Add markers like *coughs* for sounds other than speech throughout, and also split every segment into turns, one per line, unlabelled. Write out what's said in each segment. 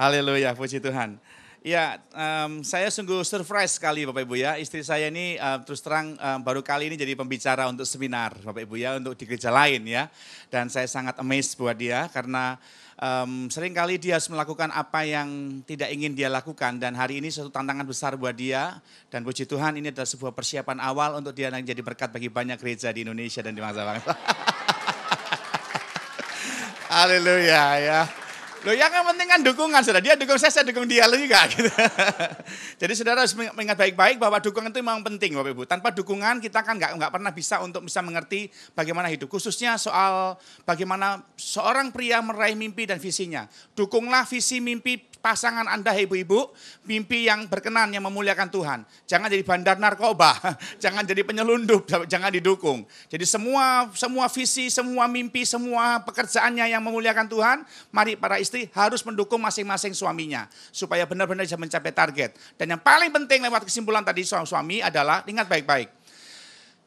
Haleluya, puji Tuhan. Ya, um, saya sungguh surprise sekali Bapak Ibu ya. Istri saya ini um, terus terang um, baru kali ini jadi pembicara untuk seminar Bapak Ibu ya, untuk di gereja lain ya. Dan saya sangat amazed buat dia karena um, kali dia harus melakukan apa yang tidak ingin dia lakukan. Dan hari ini suatu tantangan besar buat dia. Dan puji Tuhan ini adalah sebuah persiapan awal untuk dia yang jadi berkat bagi banyak gereja di Indonesia dan di bangsa-bangsa. *laughs* Haleluya ya. Loh yang penting kan dukungan, saudara. Dia dukung saya, saya dukung dia juga. *laughs* Gitu. Jadi saudara harus mengingat baik-baik bahwa dukungan itu memang penting, Bapak Ibu. Tanpa dukungan kita kan nggak nggak pernah bisa untuk bisa mengerti bagaimana hidup. Khususnya soal bagaimana seorang pria meraih mimpi dan visinya. Dukunglah visi mimpi pasangan Anda ibu-ibu, mimpi yang berkenan yang memuliakan Tuhan. Jangan jadi bandar narkoba, *laughs* jangan jadi penyelundup, *laughs* jangan didukung. Jadi semua semua visi, semua mimpi, semua pekerjaannya yang memuliakan Tuhan, mari para istri harus mendukung masing-masing suaminya supaya benar-benar bisa mencapai target. Dan yang paling penting lewat kesimpulan tadi suami adalah ingat baik-baik.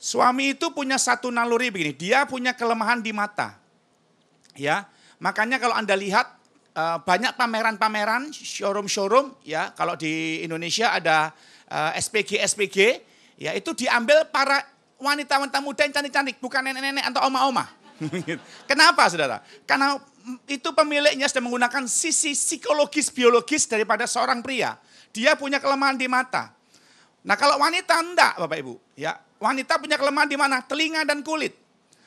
Suami itu punya satu naluri begini, dia punya kelemahan di mata. Ya, makanya kalau Anda lihat Eh, banyak pameran-pameran, showroom-showroom ya. Kalau di Indonesia ada uh, eh, SPG SPG ya itu diambil para wanita-wanita muda yang cantik-cantik, bukan nenek-nenek atau oma-oma. *laughs* Kenapa Saudara? Karena itu pemiliknya sudah menggunakan sisi psikologis biologis daripada seorang pria. Dia punya kelemahan di mata. Nah, kalau wanita enggak, Bapak Ibu, ya. Wanita punya kelemahan di mana? Telinga dan kulit.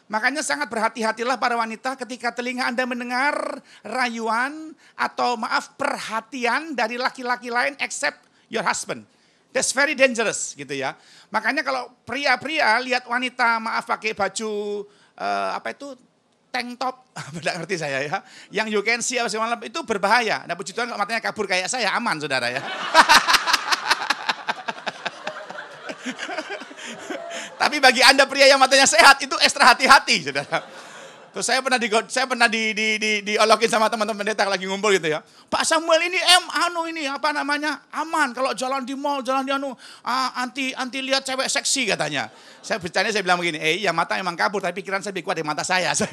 Makanya sangat berhati-hatilah para wanita ketika telinga Anda mendengar rayuan atau maaf perhatian dari laki-laki lain except your husband. That's very dangerous gitu ya. Makanya kalau pria-pria lihat wanita maaf pakai baju uh, apa itu tank top, tidak *laughs* ngerti saya ya. Yang you can see apa sih itu berbahaya. Nah puji Tuhan kalau matanya kabur kayak saya aman saudara ya. *laughs* Tapi bagi Anda pria yang matanya sehat itu ekstra hati-hati, Saudara. Terus saya pernah di saya pernah di di di di diolokin sama teman-teman pendeta lagi ngumpul gitu ya. Pak Samuel ini em anu ini apa namanya? aman kalau jalan di mall, jalan di anu anti anti lihat cewek seksi katanya. Saya bercanda saya bilang begini, "Eh, ya mata emang kabur tapi pikiran saya lebih kuat dari mata saya." *laughs* Saya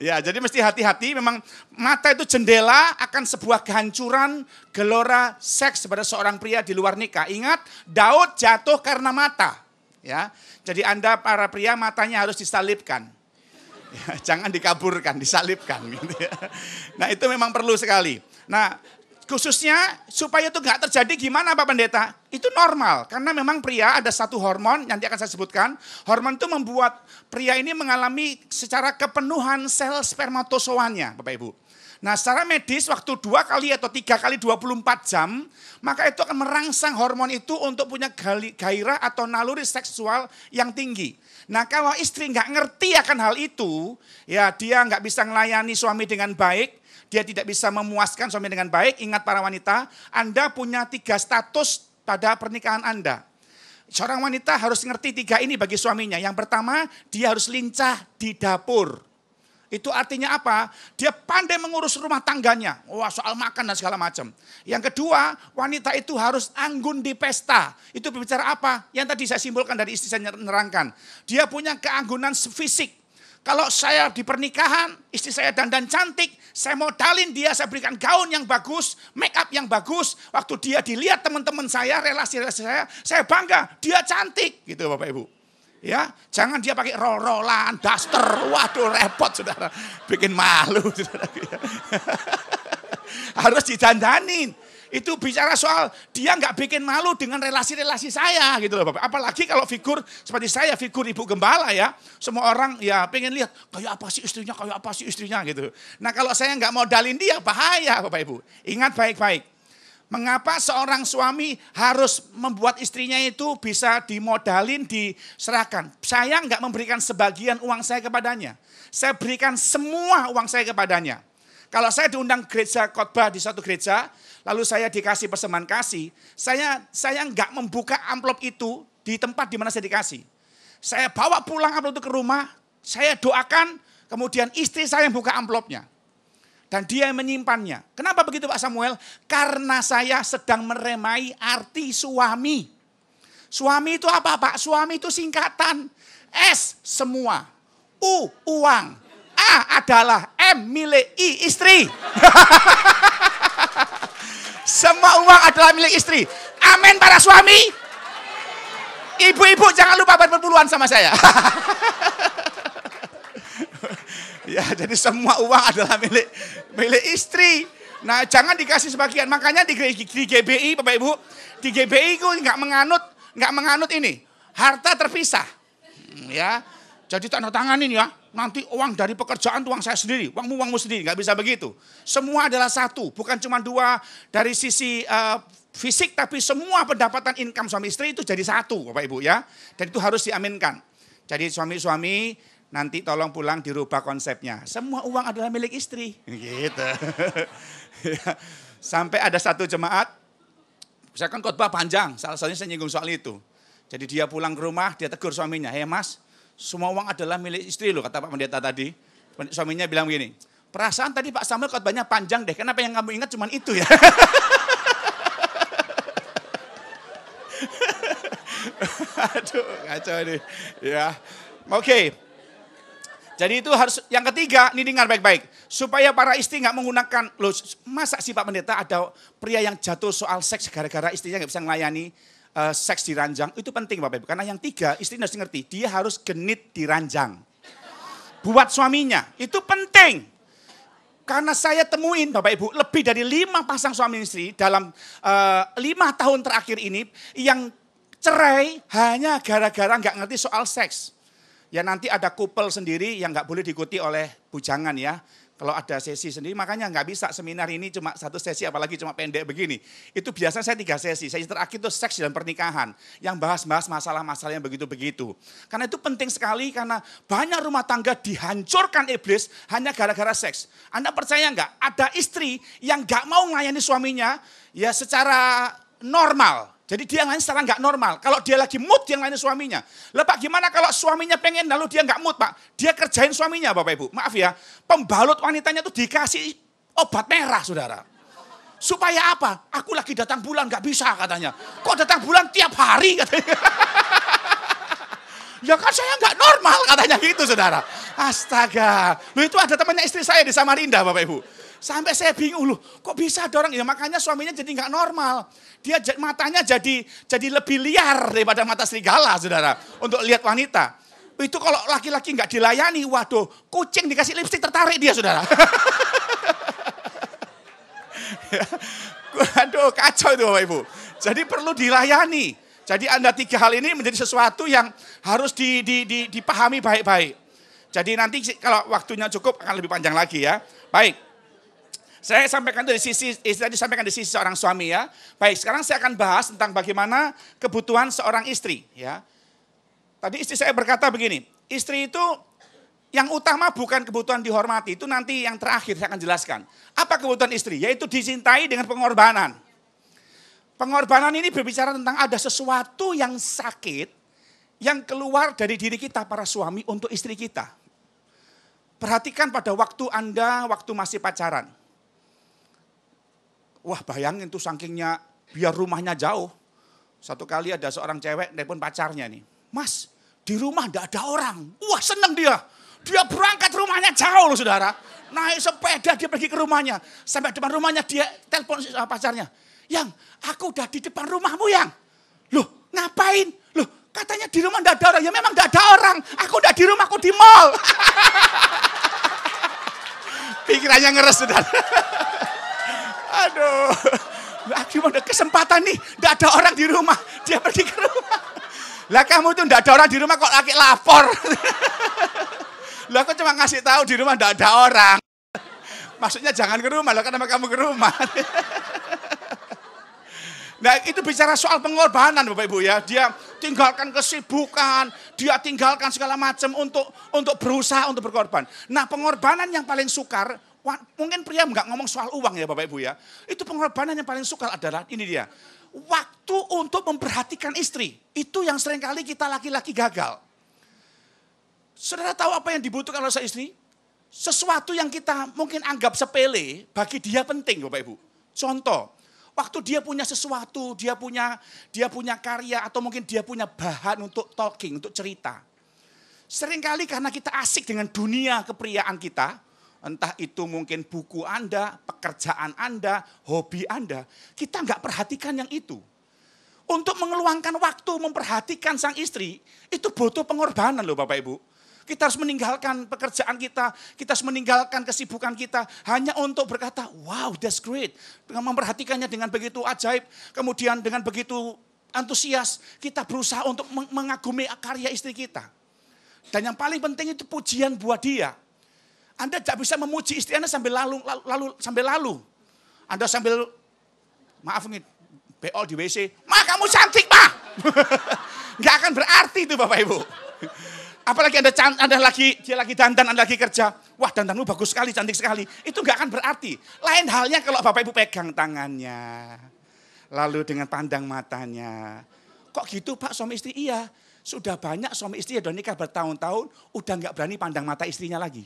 ya, jadi mesti hati-hati. Memang mata itu jendela akan sebuah kehancuran gelora seks kepada seorang pria di luar nikah. Ingat, Daud jatuh karena mata. Ya, jadi Anda para pria matanya harus disalibkan. Ya, *laughs* jangan dikaburkan, disalibkan. *laughs* Gitu ya. Nah itu memang perlu sekali. Nah khususnya supaya itu nggak terjadi gimana Pak Pendeta? Itu normal karena memang pria ada satu hormon nanti akan saya sebutkan. Hormon itu membuat pria ini mengalami secara kepenuhan sel spermatozoanya Bapak Ibu. Nah secara medis waktu dua kali atau tiga kali 24 jam maka itu akan merangsang hormon itu untuk punya gairah atau naluri seksual yang tinggi. Nah kalau istri nggak ngerti akan hal itu ya dia nggak bisa melayani suami dengan baik dia tidak bisa memuaskan suami dengan baik, ingat para wanita, Anda punya tiga status pada pernikahan Anda. Seorang wanita harus ngerti tiga ini bagi suaminya. Yang pertama, dia harus lincah di dapur. Itu artinya apa? Dia pandai mengurus rumah tangganya. Wah, soal makan dan segala macam. Yang kedua, wanita itu harus anggun di pesta. Itu berbicara apa? Yang tadi saya simpulkan dari istri saya nerangkan. Dia punya keanggunan fisik kalau saya di pernikahan, istri saya dandan cantik, saya modalin dia, saya berikan gaun yang bagus, make up yang bagus. Waktu dia dilihat teman-teman saya, relasi-relasi saya, saya bangga, dia cantik. Gitu Bapak Ibu. Ya, jangan dia pakai rol-rolan, daster, waduh repot saudara, bikin malu *laughs* saudara. *laughs* Harus didandanin. Itu bicara soal dia nggak bikin malu dengan relasi-relasi saya gitu loh Bapak. Apalagi kalau figur seperti saya, figur Ibu Gembala ya. Semua orang ya pengen lihat kayak apa sih istrinya, kayak apa sih istrinya gitu. Nah kalau saya nggak modalin dia bahaya Bapak Ibu. Ingat baik-baik. Mengapa seorang suami harus membuat istrinya itu bisa dimodalin, diserahkan? Saya nggak memberikan sebagian uang saya kepadanya. Saya berikan semua uang saya kepadanya. Kalau saya diundang gereja khotbah di satu gereja, lalu saya dikasih persembahan kasih, saya saya nggak membuka amplop itu di tempat di mana saya dikasih. Saya bawa pulang amplop itu ke rumah, saya doakan, kemudian istri saya yang buka amplopnya. Dan dia yang menyimpannya. Kenapa begitu Pak Samuel? Karena saya sedang meremai arti suami. Suami itu apa Pak? Suami itu singkatan. S, semua. U, uang. A adalah M, milik I, istri. *laughs* Semua uang adalah milik istri. Amin para suami. Ibu-ibu jangan lupa berpuluhan sama saya. *laughs* ya, jadi semua uang adalah milik milik istri. Nah, jangan dikasih sebagian. Makanya di, di GBI, Bapak Ibu, di GBI itu nggak menganut nggak menganut ini. Harta terpisah. Hmm, ya. Jadi tanda tanganin ya nanti uang dari pekerjaan uang saya sendiri, uangmu uangmu sendiri, nggak bisa begitu. Semua adalah satu, bukan cuma dua dari sisi uh, fisik, tapi semua pendapatan income suami istri itu jadi satu, Bapak Ibu ya. Dan itu harus diaminkan. Jadi suami-suami nanti tolong pulang dirubah konsepnya. Semua uang adalah milik istri. *laughs* Gitu. *laughs* Sampai ada satu jemaat, saya kan khotbah panjang, salah satunya saya nyinggung soal itu. Jadi dia pulang ke rumah, dia tegur suaminya, hei mas, semua uang adalah milik istri lo, kata Pak Pendeta tadi. Suaminya bilang begini, perasaan tadi Pak Samuel khotbahnya panjang deh, kenapa yang kamu ingat cuma itu ya? *laughs* Aduh, kacau ini. Ya. Oke. Okay. Jadi itu harus yang ketiga, ini dengar baik-baik. Supaya para istri nggak menggunakan, loh masa sih Pak Pendeta ada pria yang jatuh soal seks gara-gara istrinya nggak bisa melayani? uh, seks diranjang itu penting Bapak Ibu. Karena yang tiga istri harus ngerti, dia harus genit di ranjang. Buat suaminya, itu penting. Karena saya temuin Bapak Ibu, lebih dari lima pasang suami istri dalam uh, lima tahun terakhir ini yang cerai hanya gara-gara nggak ngerti soal seks. Ya nanti ada kupel sendiri yang nggak boleh diikuti oleh bujangan ya. Kalau ada sesi sendiri, makanya nggak bisa seminar ini cuma satu sesi, apalagi cuma pendek begini. Itu biasa saya tiga sesi. Sesi terakhir itu seks dan pernikahan. Yang bahas-bahas masalah-masalah yang begitu-begitu. Karena itu penting sekali karena banyak rumah tangga dihancurkan iblis hanya gara-gara seks. Anda percaya nggak? Ada istri yang nggak mau melayani suaminya ya secara normal. Jadi dia yang lain secara nggak normal. Kalau dia lagi mood, yang lain suaminya. Lepak Pak, gimana kalau suaminya pengen lalu dia nggak mood Pak? Dia kerjain suaminya Bapak Ibu. Maaf ya, pembalut wanitanya tuh dikasih obat merah saudara. Supaya apa? Aku lagi datang bulan nggak bisa katanya. Kok datang bulan tiap hari katanya. *laughs* ya kan saya nggak normal katanya gitu saudara. Astaga. Loh itu ada temannya istri saya di Samarinda Bapak Ibu. Sampai saya bingung loh, kok bisa ada orang Ya makanya suaminya jadi nggak normal. Dia matanya jadi jadi lebih liar daripada mata serigala, saudara. Untuk lihat wanita. Itu kalau laki-laki nggak dilayani, waduh, kucing dikasih lipstik tertarik dia, saudara. *laughs* Aduh, kacau itu Bapak Ibu. Jadi perlu dilayani. Jadi Anda tiga hal ini menjadi sesuatu yang harus di, di, di, dipahami baik-baik. Jadi nanti kalau waktunya cukup akan lebih panjang lagi ya. Baik, saya sampaikan itu di sisi, istri eh, tadi sampaikan di sisi seorang suami ya. Baik, sekarang saya akan bahas tentang bagaimana kebutuhan seorang istri ya. Tadi istri saya berkata begini, istri itu yang utama bukan kebutuhan dihormati, itu nanti yang terakhir saya akan jelaskan. Apa kebutuhan istri? Yaitu dicintai dengan pengorbanan. Pengorbanan ini berbicara tentang ada sesuatu yang sakit yang keluar dari diri kita para suami untuk istri kita. Perhatikan pada waktu Anda waktu masih pacaran. Wah bayangin tuh sakingnya biar rumahnya jauh. Satu kali ada seorang cewek telepon pacarnya nih. Mas, di rumah enggak ada orang. Wah seneng dia. Dia berangkat rumahnya jauh loh saudara. Naik sepeda dia pergi ke rumahnya. Sampai depan rumahnya dia telepon pacarnya. Yang, aku udah di depan rumahmu yang. Loh, ngapain? Loh, katanya di rumah enggak ada orang. Ya memang enggak ada orang. Aku udah di rumah, aku di mall. *laughs* Pikirannya ngeres saudara. Aduh. Gimana kesempatan nih, tidak ada orang di rumah. Dia pergi ke rumah. Lah kamu tuh tidak ada orang di rumah kok laki lapor. Lah aku cuma ngasih tahu di rumah tidak ada orang. Maksudnya jangan ke rumah, lah kenapa kamu ke rumah? Nah itu bicara soal pengorbanan Bapak Ibu ya. Dia tinggalkan kesibukan, dia tinggalkan segala macam untuk untuk berusaha untuk berkorban. Nah pengorbanan yang paling sukar mungkin pria nggak ngomong soal uang ya Bapak Ibu ya. Itu pengorbanan yang paling sukar adalah ini dia. Waktu untuk memperhatikan istri. Itu yang seringkali kita laki-laki gagal. Saudara tahu apa yang dibutuhkan oleh istri? Sesuatu yang kita mungkin anggap sepele, bagi dia penting Bapak Ibu. Contoh, waktu dia punya sesuatu, dia punya dia punya karya atau mungkin dia punya bahan untuk talking, untuk cerita. Seringkali karena kita asik dengan dunia kepriaan kita, Entah itu mungkin buku Anda, pekerjaan Anda, hobi Anda. Kita nggak perhatikan yang itu. Untuk mengeluangkan waktu memperhatikan sang istri, itu butuh pengorbanan loh Bapak Ibu. Kita harus meninggalkan pekerjaan kita, kita harus meninggalkan kesibukan kita hanya untuk berkata, wow that's great. Dengan memperhatikannya dengan begitu ajaib, kemudian dengan begitu antusias, kita berusaha untuk mengagumi karya istri kita. Dan yang paling penting itu pujian buat dia. Anda tidak bisa memuji istri Anda sambil lalu, lalu, lalu sambil lalu. Anda sambil maaf nih, BO di WC, "Ma, kamu cantik, Ma." Enggak *laughs* akan berarti itu Bapak Ibu. Apalagi Anda Anda lagi dia lagi dandan, Anda lagi kerja. Wah, dandanmu bagus sekali, cantik sekali. Itu enggak akan berarti. Lain halnya kalau Bapak Ibu pegang tangannya. Lalu dengan pandang matanya. Kok gitu Pak suami istri? Iya. Sudah banyak suami istri yang udah nikah bertahun-tahun, udah nggak berani pandang mata istrinya lagi.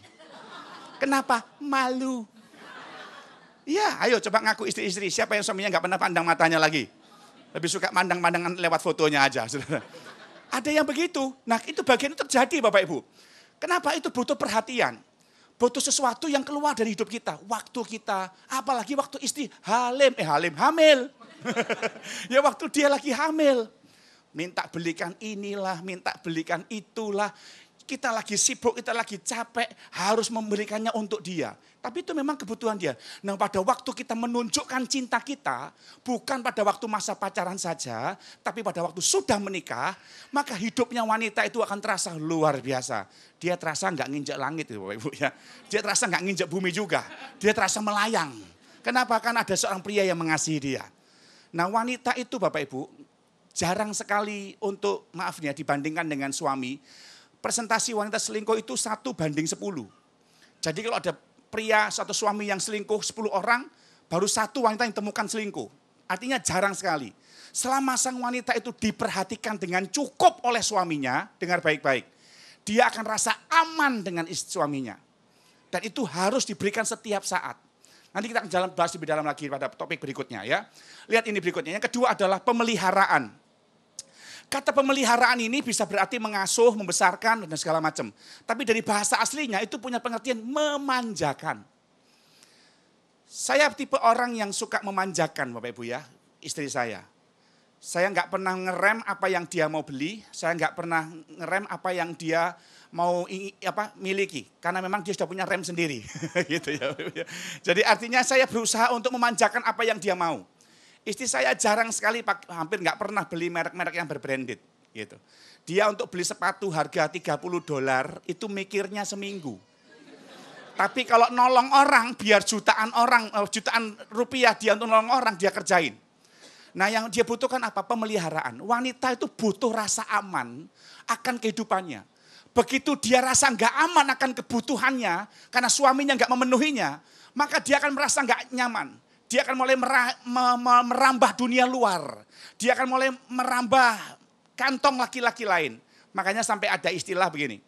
Kenapa? Malu. Iya, ayo coba ngaku istri-istri. Siapa yang suaminya nggak pernah pandang matanya lagi? Lebih suka mandang-pandangan lewat fotonya aja, Ada yang begitu. Nah, itu bagian itu terjadi, Bapak Ibu. Kenapa itu butuh perhatian? Butuh sesuatu yang keluar dari hidup kita. Waktu kita, apalagi waktu istri halim, eh halim, hamil. *laughs* ya waktu dia lagi hamil. Minta belikan inilah, minta belikan itulah kita lagi sibuk, kita lagi capek, harus memberikannya untuk dia. Tapi itu memang kebutuhan dia. Nah pada waktu kita menunjukkan cinta kita, bukan pada waktu masa pacaran saja, tapi pada waktu sudah menikah, maka hidupnya wanita itu akan terasa luar biasa. Dia terasa nggak nginjak langit Bapak Ibu ya. Dia terasa nggak nginjak bumi juga. Dia terasa melayang. Kenapa? Karena ada seorang pria yang mengasihi dia. Nah wanita itu Bapak Ibu, jarang sekali untuk maafnya dibandingkan dengan suami Presentasi wanita selingkuh itu satu banding 10. Jadi kalau ada pria atau suami yang selingkuh 10 orang, baru satu wanita yang temukan selingkuh. Artinya jarang sekali. Selama sang wanita itu diperhatikan dengan cukup oleh suaminya, dengar baik-baik. Dia akan rasa aman dengan suaminya. Dan itu harus diberikan setiap saat. Nanti kita akan jalan bahas lebih dalam lagi pada topik berikutnya ya. Lihat ini berikutnya. Yang kedua adalah pemeliharaan. Kata pemeliharaan ini bisa berarti mengasuh, membesarkan, dan segala macam. Tapi dari bahasa aslinya itu punya pengertian memanjakan. Saya tipe orang yang suka memanjakan Bapak Ibu ya, istri saya. Saya nggak pernah ngerem apa yang dia mau beli, saya nggak pernah ngerem apa yang dia mau apa miliki karena memang dia sudah punya rem sendiri *laughs* gitu ya. Jadi artinya saya berusaha untuk memanjakan apa yang dia mau. Istri saya jarang sekali, hampir nggak pernah beli merek-merek yang berbranded. Gitu. Dia untuk beli sepatu harga 30 dolar itu mikirnya seminggu. Tapi kalau nolong orang, biar jutaan orang, eh, jutaan rupiah dia untuk nolong orang, dia kerjain. Nah yang dia butuhkan apa? Pemeliharaan. Wanita itu butuh rasa aman akan kehidupannya. Begitu dia rasa nggak aman akan kebutuhannya, karena suaminya nggak memenuhinya, maka dia akan merasa nggak nyaman. Dia akan mulai merambah dunia luar. Dia akan mulai merambah kantong laki-laki lain. Makanya sampai ada istilah begini.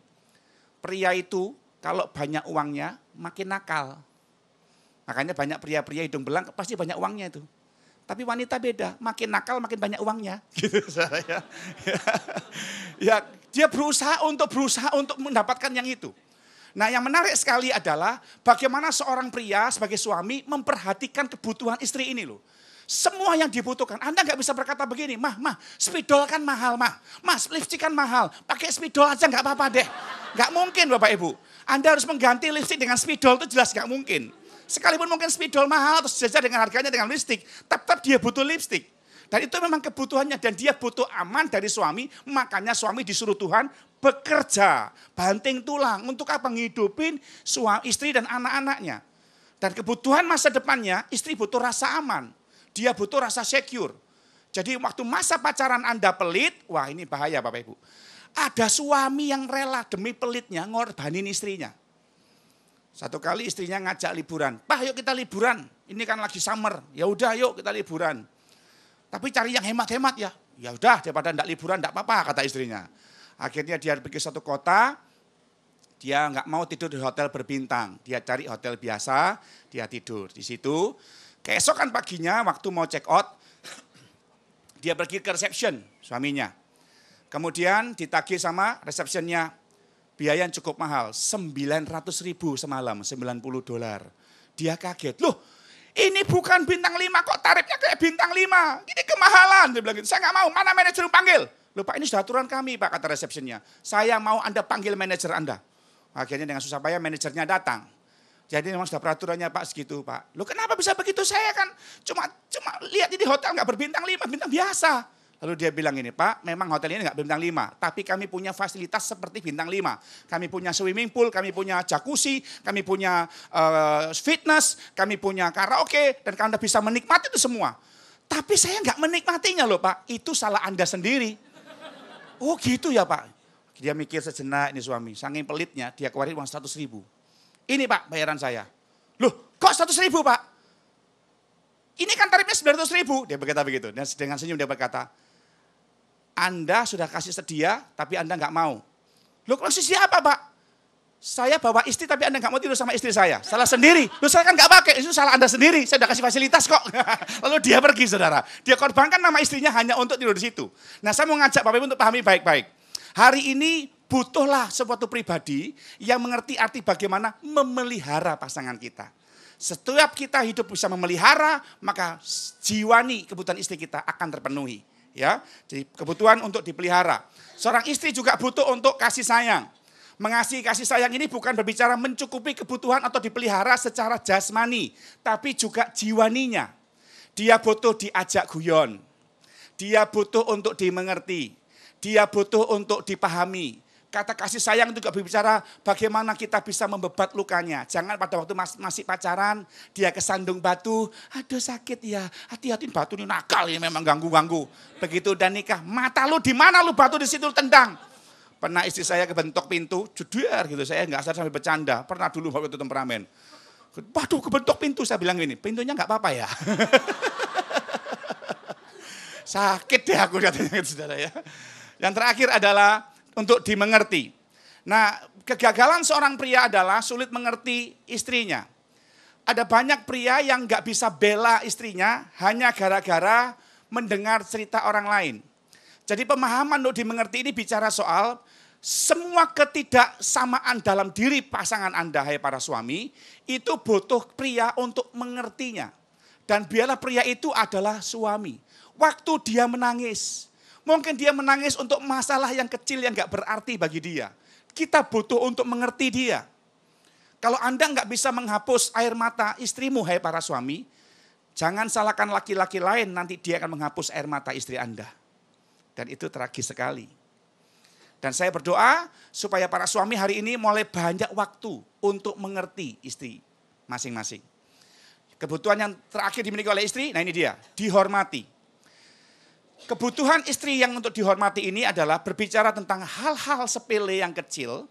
Pria itu kalau banyak uangnya makin nakal. Makanya banyak pria-pria hidung belang pasti banyak uangnya itu. Tapi wanita beda, makin nakal makin banyak uangnya. *laughs* Gitu saya. *laughs* ya, dia berusaha untuk berusaha untuk mendapatkan yang itu. Nah yang menarik sekali adalah bagaimana seorang pria sebagai suami memperhatikan kebutuhan istri ini loh. Semua yang dibutuhkan. Anda nggak bisa berkata begini, mah, mah, spidol kan mahal, mah. Mas, lipstick kan mahal. Pakai spidol aja nggak apa-apa deh. Nggak mungkin Bapak Ibu. Anda harus mengganti lipstick dengan spidol itu jelas nggak mungkin. Sekalipun mungkin spidol mahal terus sejajar dengan harganya dengan lipstick, tetap dia butuh lipstick. Dan itu memang kebutuhannya dan dia butuh aman dari suami, makanya suami disuruh Tuhan bekerja, banting tulang untuk apa ngidupin suami istri dan anak-anaknya. Dan kebutuhan masa depannya, istri butuh rasa aman, dia butuh rasa secure. Jadi waktu masa pacaran Anda pelit, wah ini bahaya Bapak Ibu. Ada suami yang rela demi pelitnya ngorbanin istrinya. Satu kali istrinya ngajak liburan. Pak yuk kita liburan. Ini kan lagi summer. Ya udah yuk kita liburan. Tapi cari yang hemat-hemat ya. Ya udah daripada ndak liburan ndak apa-apa kata istrinya. Akhirnya dia pergi satu kota, dia nggak mau tidur di hotel berbintang. Dia cari hotel biasa, dia tidur di situ. Keesokan paginya waktu mau check out, dia pergi ke reception suaminya. Kemudian ditagih sama receptionnya, biaya yang cukup mahal, 900 ribu semalam, 90 dolar. Dia kaget, loh ini bukan bintang 5 kok tarifnya kayak bintang 5, ini kemahalan. Dia bilang gitu. saya nggak mau, mana manajer panggil? Loh Pak ini sudah aturan kami Pak kata resepsinya. Saya mau Anda panggil manajer Anda. Akhirnya dengan susah payah manajernya datang. Jadi memang sudah peraturannya Pak segitu Pak. Loh kenapa bisa begitu saya kan cuma cuma lihat ini hotel nggak berbintang lima bintang biasa. Lalu dia bilang ini Pak memang hotel ini nggak bintang lima. Tapi kami punya fasilitas seperti bintang lima. Kami punya swimming pool, kami punya jacuzzi, kami punya uh, fitness, kami punya karaoke. Dan Anda bisa menikmati itu semua. Tapi saya nggak menikmatinya loh Pak. Itu salah Anda sendiri. Oh gitu ya Pak. Dia mikir sejenak ini suami. Sangin pelitnya dia keluarin uang 100 ribu. Ini Pak bayaran saya. Loh kok 100 ribu Pak? Ini kan tarifnya 900 ribu. Dia berkata begitu. Dan dengan senyum dia berkata, Anda sudah kasih sedia tapi Anda nggak mau. Loh kalau siapa Pak? Saya bawa istri tapi Anda nggak mau tidur sama istri saya. Salah sendiri. Lu saya kan nggak pakai, itu salah Anda sendiri. Saya udah kasih fasilitas kok. *laughs* Lalu dia pergi saudara. Dia korbankan nama istrinya hanya untuk tidur di situ. Nah saya mau ngajak Bapak Ibu untuk pahami baik-baik. Hari ini butuhlah suatu pribadi yang mengerti arti bagaimana memelihara pasangan kita. Setiap kita hidup bisa memelihara, maka jiwani kebutuhan istri kita akan terpenuhi. Ya, jadi kebutuhan untuk dipelihara. Seorang istri juga butuh untuk kasih sayang. Mengasihi kasih sayang ini bukan berbicara mencukupi kebutuhan atau dipelihara secara jasmani, tapi juga jiwaninya. Dia butuh diajak guyon. Dia butuh untuk dimengerti. Dia butuh untuk dipahami. Kata kasih sayang itu juga berbicara bagaimana kita bisa membebat lukanya. Jangan pada waktu masih pacaran, dia kesandung batu, aduh sakit ya, hati-hati batu ini nakal ini memang ganggu-ganggu. Begitu dan nikah, mata lu di mana lu batu di situ tendang. Pernah istri saya kebentok pintu, judar gitu. Saya nggak sadar sambil bercanda. Pernah dulu waktu itu temperamen. Waduh kebentok pintu, saya bilang ini, pintunya nggak apa-apa ya. *laughs* Sakit deh aku katanya gitu, saudara ya. Yang terakhir adalah untuk dimengerti. Nah, kegagalan seorang pria adalah sulit mengerti istrinya. Ada banyak pria yang nggak bisa bela istrinya hanya gara-gara mendengar cerita orang lain. Jadi pemahaman untuk dimengerti ini bicara soal semua ketidaksamaan dalam diri pasangan Anda, hai para suami, itu butuh pria untuk mengertinya. Dan biarlah pria itu adalah suami. Waktu dia menangis, mungkin dia menangis untuk masalah yang kecil yang gak berarti bagi dia. Kita butuh untuk mengerti dia. Kalau Anda nggak bisa menghapus air mata istrimu, hai para suami, jangan salahkan laki-laki lain, nanti dia akan menghapus air mata istri Anda. Dan itu tragis sekali. Dan saya berdoa supaya para suami hari ini mulai banyak waktu untuk mengerti istri masing-masing. Kebutuhan yang terakhir dimiliki oleh istri, nah ini dia, dihormati. Kebutuhan istri yang untuk dihormati ini adalah berbicara tentang hal-hal sepele yang kecil,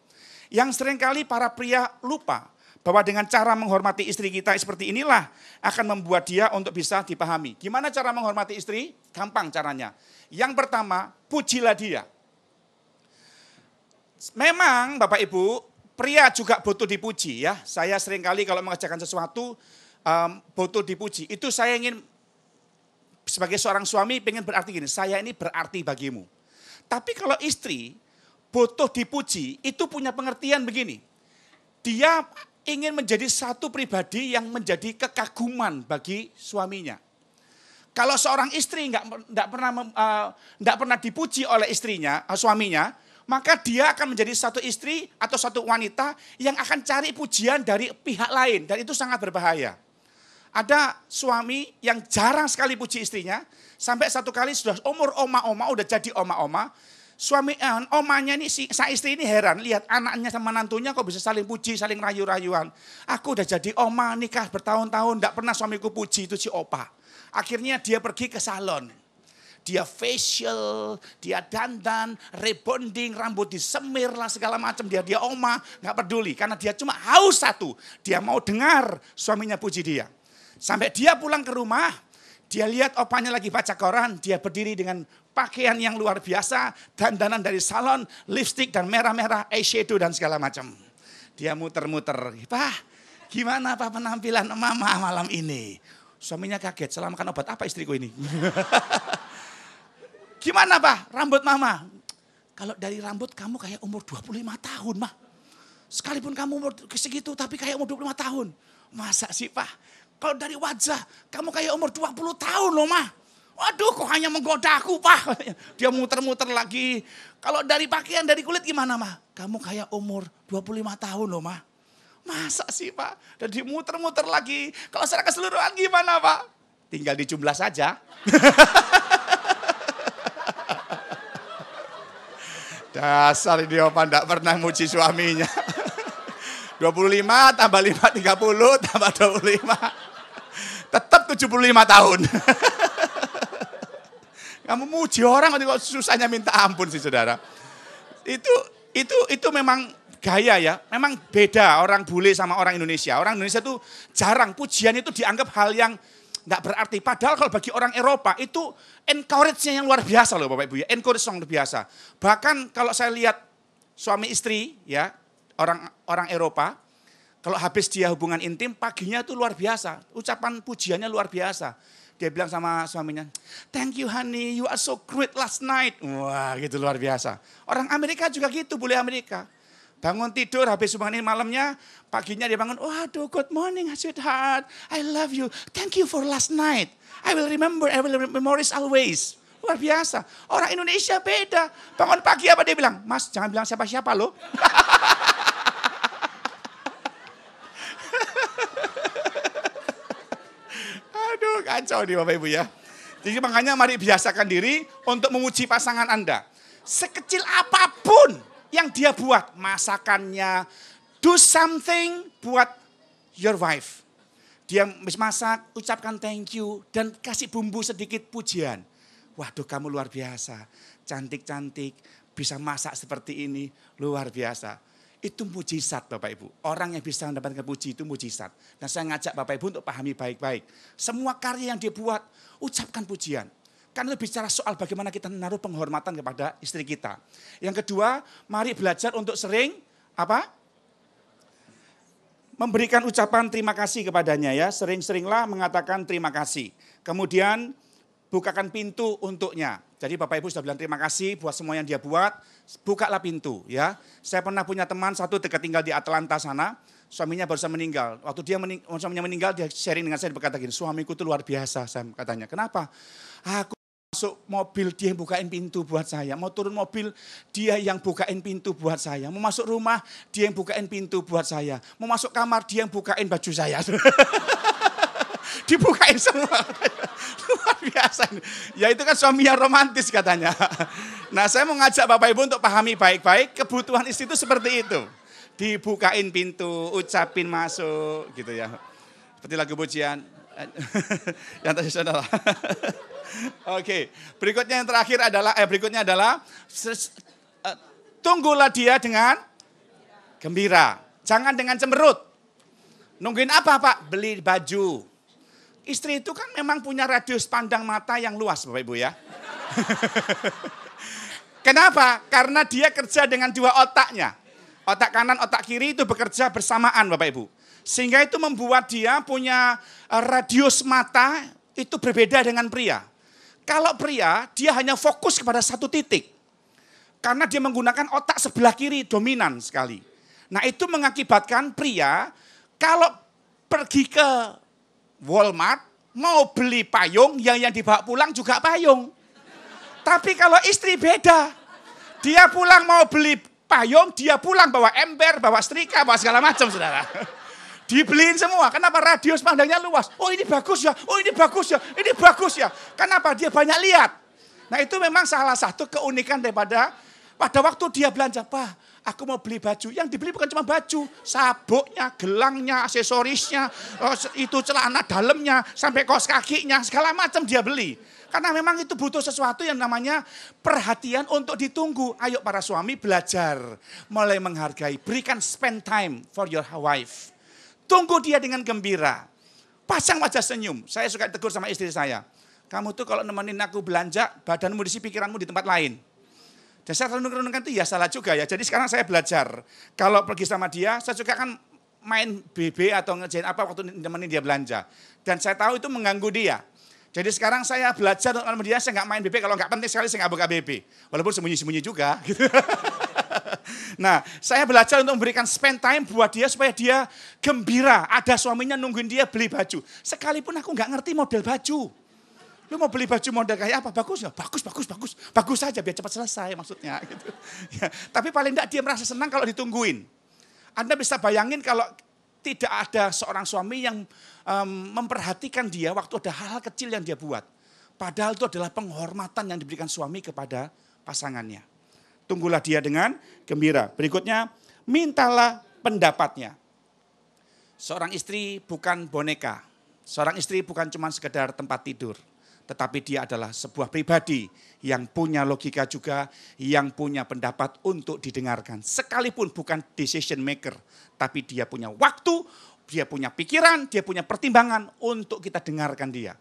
yang seringkali para pria lupa bahwa dengan cara menghormati istri kita seperti inilah akan membuat dia untuk bisa dipahami. Gimana cara menghormati istri? Gampang caranya. Yang pertama, pujilah dia. Memang Bapak Ibu, pria juga butuh dipuji ya. Saya sering kali kalau mengerjakan sesuatu um, butuh dipuji. Itu saya ingin sebagai seorang suami pengen berarti gini, saya ini berarti bagimu. Tapi kalau istri butuh dipuji, itu punya pengertian begini. Dia ingin menjadi satu pribadi yang menjadi kekaguman bagi suaminya. Kalau seorang istri nggak nggak pernah eh, nggak uh, pernah dipuji oleh istrinya uh, suaminya, maka dia akan menjadi satu istri atau satu wanita yang akan cari pujian dari pihak lain dan itu sangat berbahaya. Ada suami yang jarang sekali puji istrinya, sampai satu kali sudah umur oma-oma, udah jadi oma-oma, suami eh, omanya ini si saya istri ini heran lihat anaknya sama nantunya kok bisa saling puji saling rayu-rayuan aku udah jadi oma nikah bertahun-tahun tidak pernah suamiku puji itu si opa akhirnya dia pergi ke salon dia facial, dia dandan, rebonding, rambut disemir lah segala macam. Dia dia oma, nggak peduli karena dia cuma haus satu. Dia mau dengar suaminya puji dia. Sampai dia pulang ke rumah, dia lihat opanya lagi baca koran, dia berdiri dengan pakaian yang luar biasa, dandanan dari salon, lipstick dan merah-merah, eyeshadow dan segala macam. Dia muter-muter, Pak gimana Pak penampilan mama malam ini? Suaminya kaget, selama makan obat apa istriku ini? *laughs* gimana Pak rambut mama? Kalau dari rambut kamu kayak umur 25 tahun mah. Sekalipun kamu umur segitu tapi kayak umur 25 tahun. Masa sih Pak? Kalau dari wajah kamu kayak umur 20 tahun loh mah. Waduh kok hanya menggoda aku pak. *laughs* Dia muter-muter lagi. Kalau dari pakaian, dari kulit gimana mah? Kamu kayak umur 25 tahun loh mah. Masa sih pak? Dan dimuter-muter lagi. Kalau secara keseluruhan gimana pak? Tinggal dijumlah saja. *laughs* Dasar Idiopan tidak pernah muji suaminya. 25 *laughs* tambah 5 30 tambah 25. Tetap 75 tahun. Kamu muji orang kok susahnya minta ampun sih saudara. Itu itu itu memang gaya ya. Memang beda orang bule sama orang Indonesia. Orang Indonesia itu jarang pujian itu dianggap hal yang tidak berarti. Padahal kalau bagi orang Eropa itu encourage-nya yang luar biasa loh Bapak Ibu ya. Encourage yang luar biasa. Bahkan kalau saya lihat suami istri ya orang orang Eropa kalau habis dia hubungan intim paginya itu luar biasa. Ucapan pujiannya luar biasa dia bilang sama suaminya, thank you honey, you are so great last night. Wah gitu luar biasa. Orang Amerika juga gitu, boleh Amerika. Bangun tidur, habis ini malamnya, paginya dia bangun, waduh good morning sweetheart, I love you, thank you for last night. I will remember, I will memories always. Luar biasa. Orang Indonesia beda. Bangun pagi apa dia bilang? Mas, jangan bilang siapa-siapa loh. *laughs* Kacau nih Bapak Ibu ya. Jadi makanya mari biasakan diri untuk memuji pasangan Anda. Sekecil apapun yang dia buat, masakannya, do something buat your wife. Dia masak, ucapkan thank you dan kasih bumbu sedikit pujian. Waduh kamu luar biasa, cantik-cantik, bisa masak seperti ini, luar biasa. Itu mujizat Bapak Ibu. Orang yang bisa mendapatkan puji itu mujizat. Dan saya ngajak Bapak Ibu untuk pahami baik-baik. Semua karya yang dia buat ucapkan pujian. Karena itu bicara soal bagaimana kita menaruh penghormatan kepada istri kita. Yang kedua, mari belajar untuk sering apa? Memberikan ucapan terima kasih kepadanya ya. Sering-seringlah mengatakan terima kasih. Kemudian bukakan pintu untuknya. Jadi Bapak Ibu sudah bilang terima kasih buat semua yang dia buat, bukalah pintu ya. Saya pernah punya teman satu dekat tinggal di Atlanta sana, suaminya baru saja meninggal. Waktu dia mening suaminya meninggal dia sharing dengan saya berkata gini, suamiku itu luar biasa saya katanya. Kenapa? Aku masuk mobil dia yang bukain pintu buat saya, mau turun mobil dia yang bukain pintu buat saya, mau masuk rumah dia yang bukain pintu buat saya, mau masuk kamar dia yang bukain baju saya. *laughs* Dibukain semua biasa. Ya itu kan suami yang romantis katanya. Nah saya mau ngajak Bapak Ibu untuk pahami baik-baik kebutuhan istri itu seperti itu. Dibukain pintu, ucapin masuk gitu ya. Seperti lagu pujian. *laughs* yang tradisional. *laughs* Oke, berikutnya yang terakhir adalah, eh berikutnya adalah eh, tunggulah dia dengan gembira. Jangan dengan cemberut. Nungguin apa Pak? Beli baju Istri itu kan memang punya radius pandang mata yang luas Bapak Ibu ya. *laughs* Kenapa? Karena dia kerja dengan dua otaknya. Otak kanan, otak kiri itu bekerja bersamaan Bapak Ibu. Sehingga itu membuat dia punya e, radius mata itu berbeda dengan pria. Kalau pria, dia hanya fokus kepada satu titik. Karena dia menggunakan otak sebelah kiri dominan sekali. Nah itu mengakibatkan pria kalau pergi ke Walmart mau beli payung, yang yang dibawa pulang juga payung. Tapi kalau istri beda. Dia pulang mau beli payung, dia pulang bawa ember, bawa setrika, bawa segala macam, saudara. Dibeliin semua. Kenapa radius pandangnya luas? Oh ini bagus ya, oh ini bagus ya, ini bagus ya. Kenapa dia banyak lihat? Nah itu memang salah satu keunikan daripada pada waktu dia belanja, Pak, aku mau beli baju. Yang dibeli bukan cuma baju, sabuknya, gelangnya, aksesorisnya, oh, itu celana dalamnya, sampai kaos kakinya, segala macam dia beli. Karena memang itu butuh sesuatu yang namanya perhatian untuk ditunggu. Ayo para suami belajar, mulai menghargai, berikan spend time for your wife. Tunggu dia dengan gembira. Pasang wajah senyum. Saya suka tegur sama istri saya. Kamu tuh kalau nemenin aku belanja, badanmu di pikiranmu di tempat lain. Dan saya selalu renungkan itu ya salah juga ya. Jadi sekarang saya belajar. Kalau pergi sama dia, saya juga kan main BB atau ngerjain apa waktu nemenin dia belanja. Dan saya tahu itu mengganggu dia. Jadi sekarang saya belajar untuk sama dia, saya nggak main BB. Kalau nggak penting sekali saya nggak buka BB. Walaupun sembunyi-sembunyi juga. *laughs* Gitu. nah, saya belajar untuk memberikan spend time buat dia supaya dia gembira. Ada suaminya nungguin dia beli baju. Sekalipun aku nggak ngerti model baju. Lu mau beli baju model kayak apa? Bagus ya? Bagus, bagus, bagus. Bagus saja biar cepat selesai maksudnya. *laughs* Gitu. Ya. Tapi paling tidak dia merasa senang kalau ditungguin. Anda bisa bayangin kalau tidak ada seorang suami yang um, memperhatikan dia waktu ada hal-hal kecil yang dia buat. Padahal itu adalah penghormatan yang diberikan suami kepada pasangannya. Tunggulah dia dengan gembira. Berikutnya, mintalah pendapatnya. Seorang istri bukan boneka. Seorang istri bukan cuma sekedar tempat tidur tetapi dia adalah sebuah pribadi yang punya logika juga, yang punya pendapat untuk didengarkan. Sekalipun bukan decision maker, tapi dia punya waktu, dia punya pikiran, dia punya pertimbangan untuk kita dengarkan dia.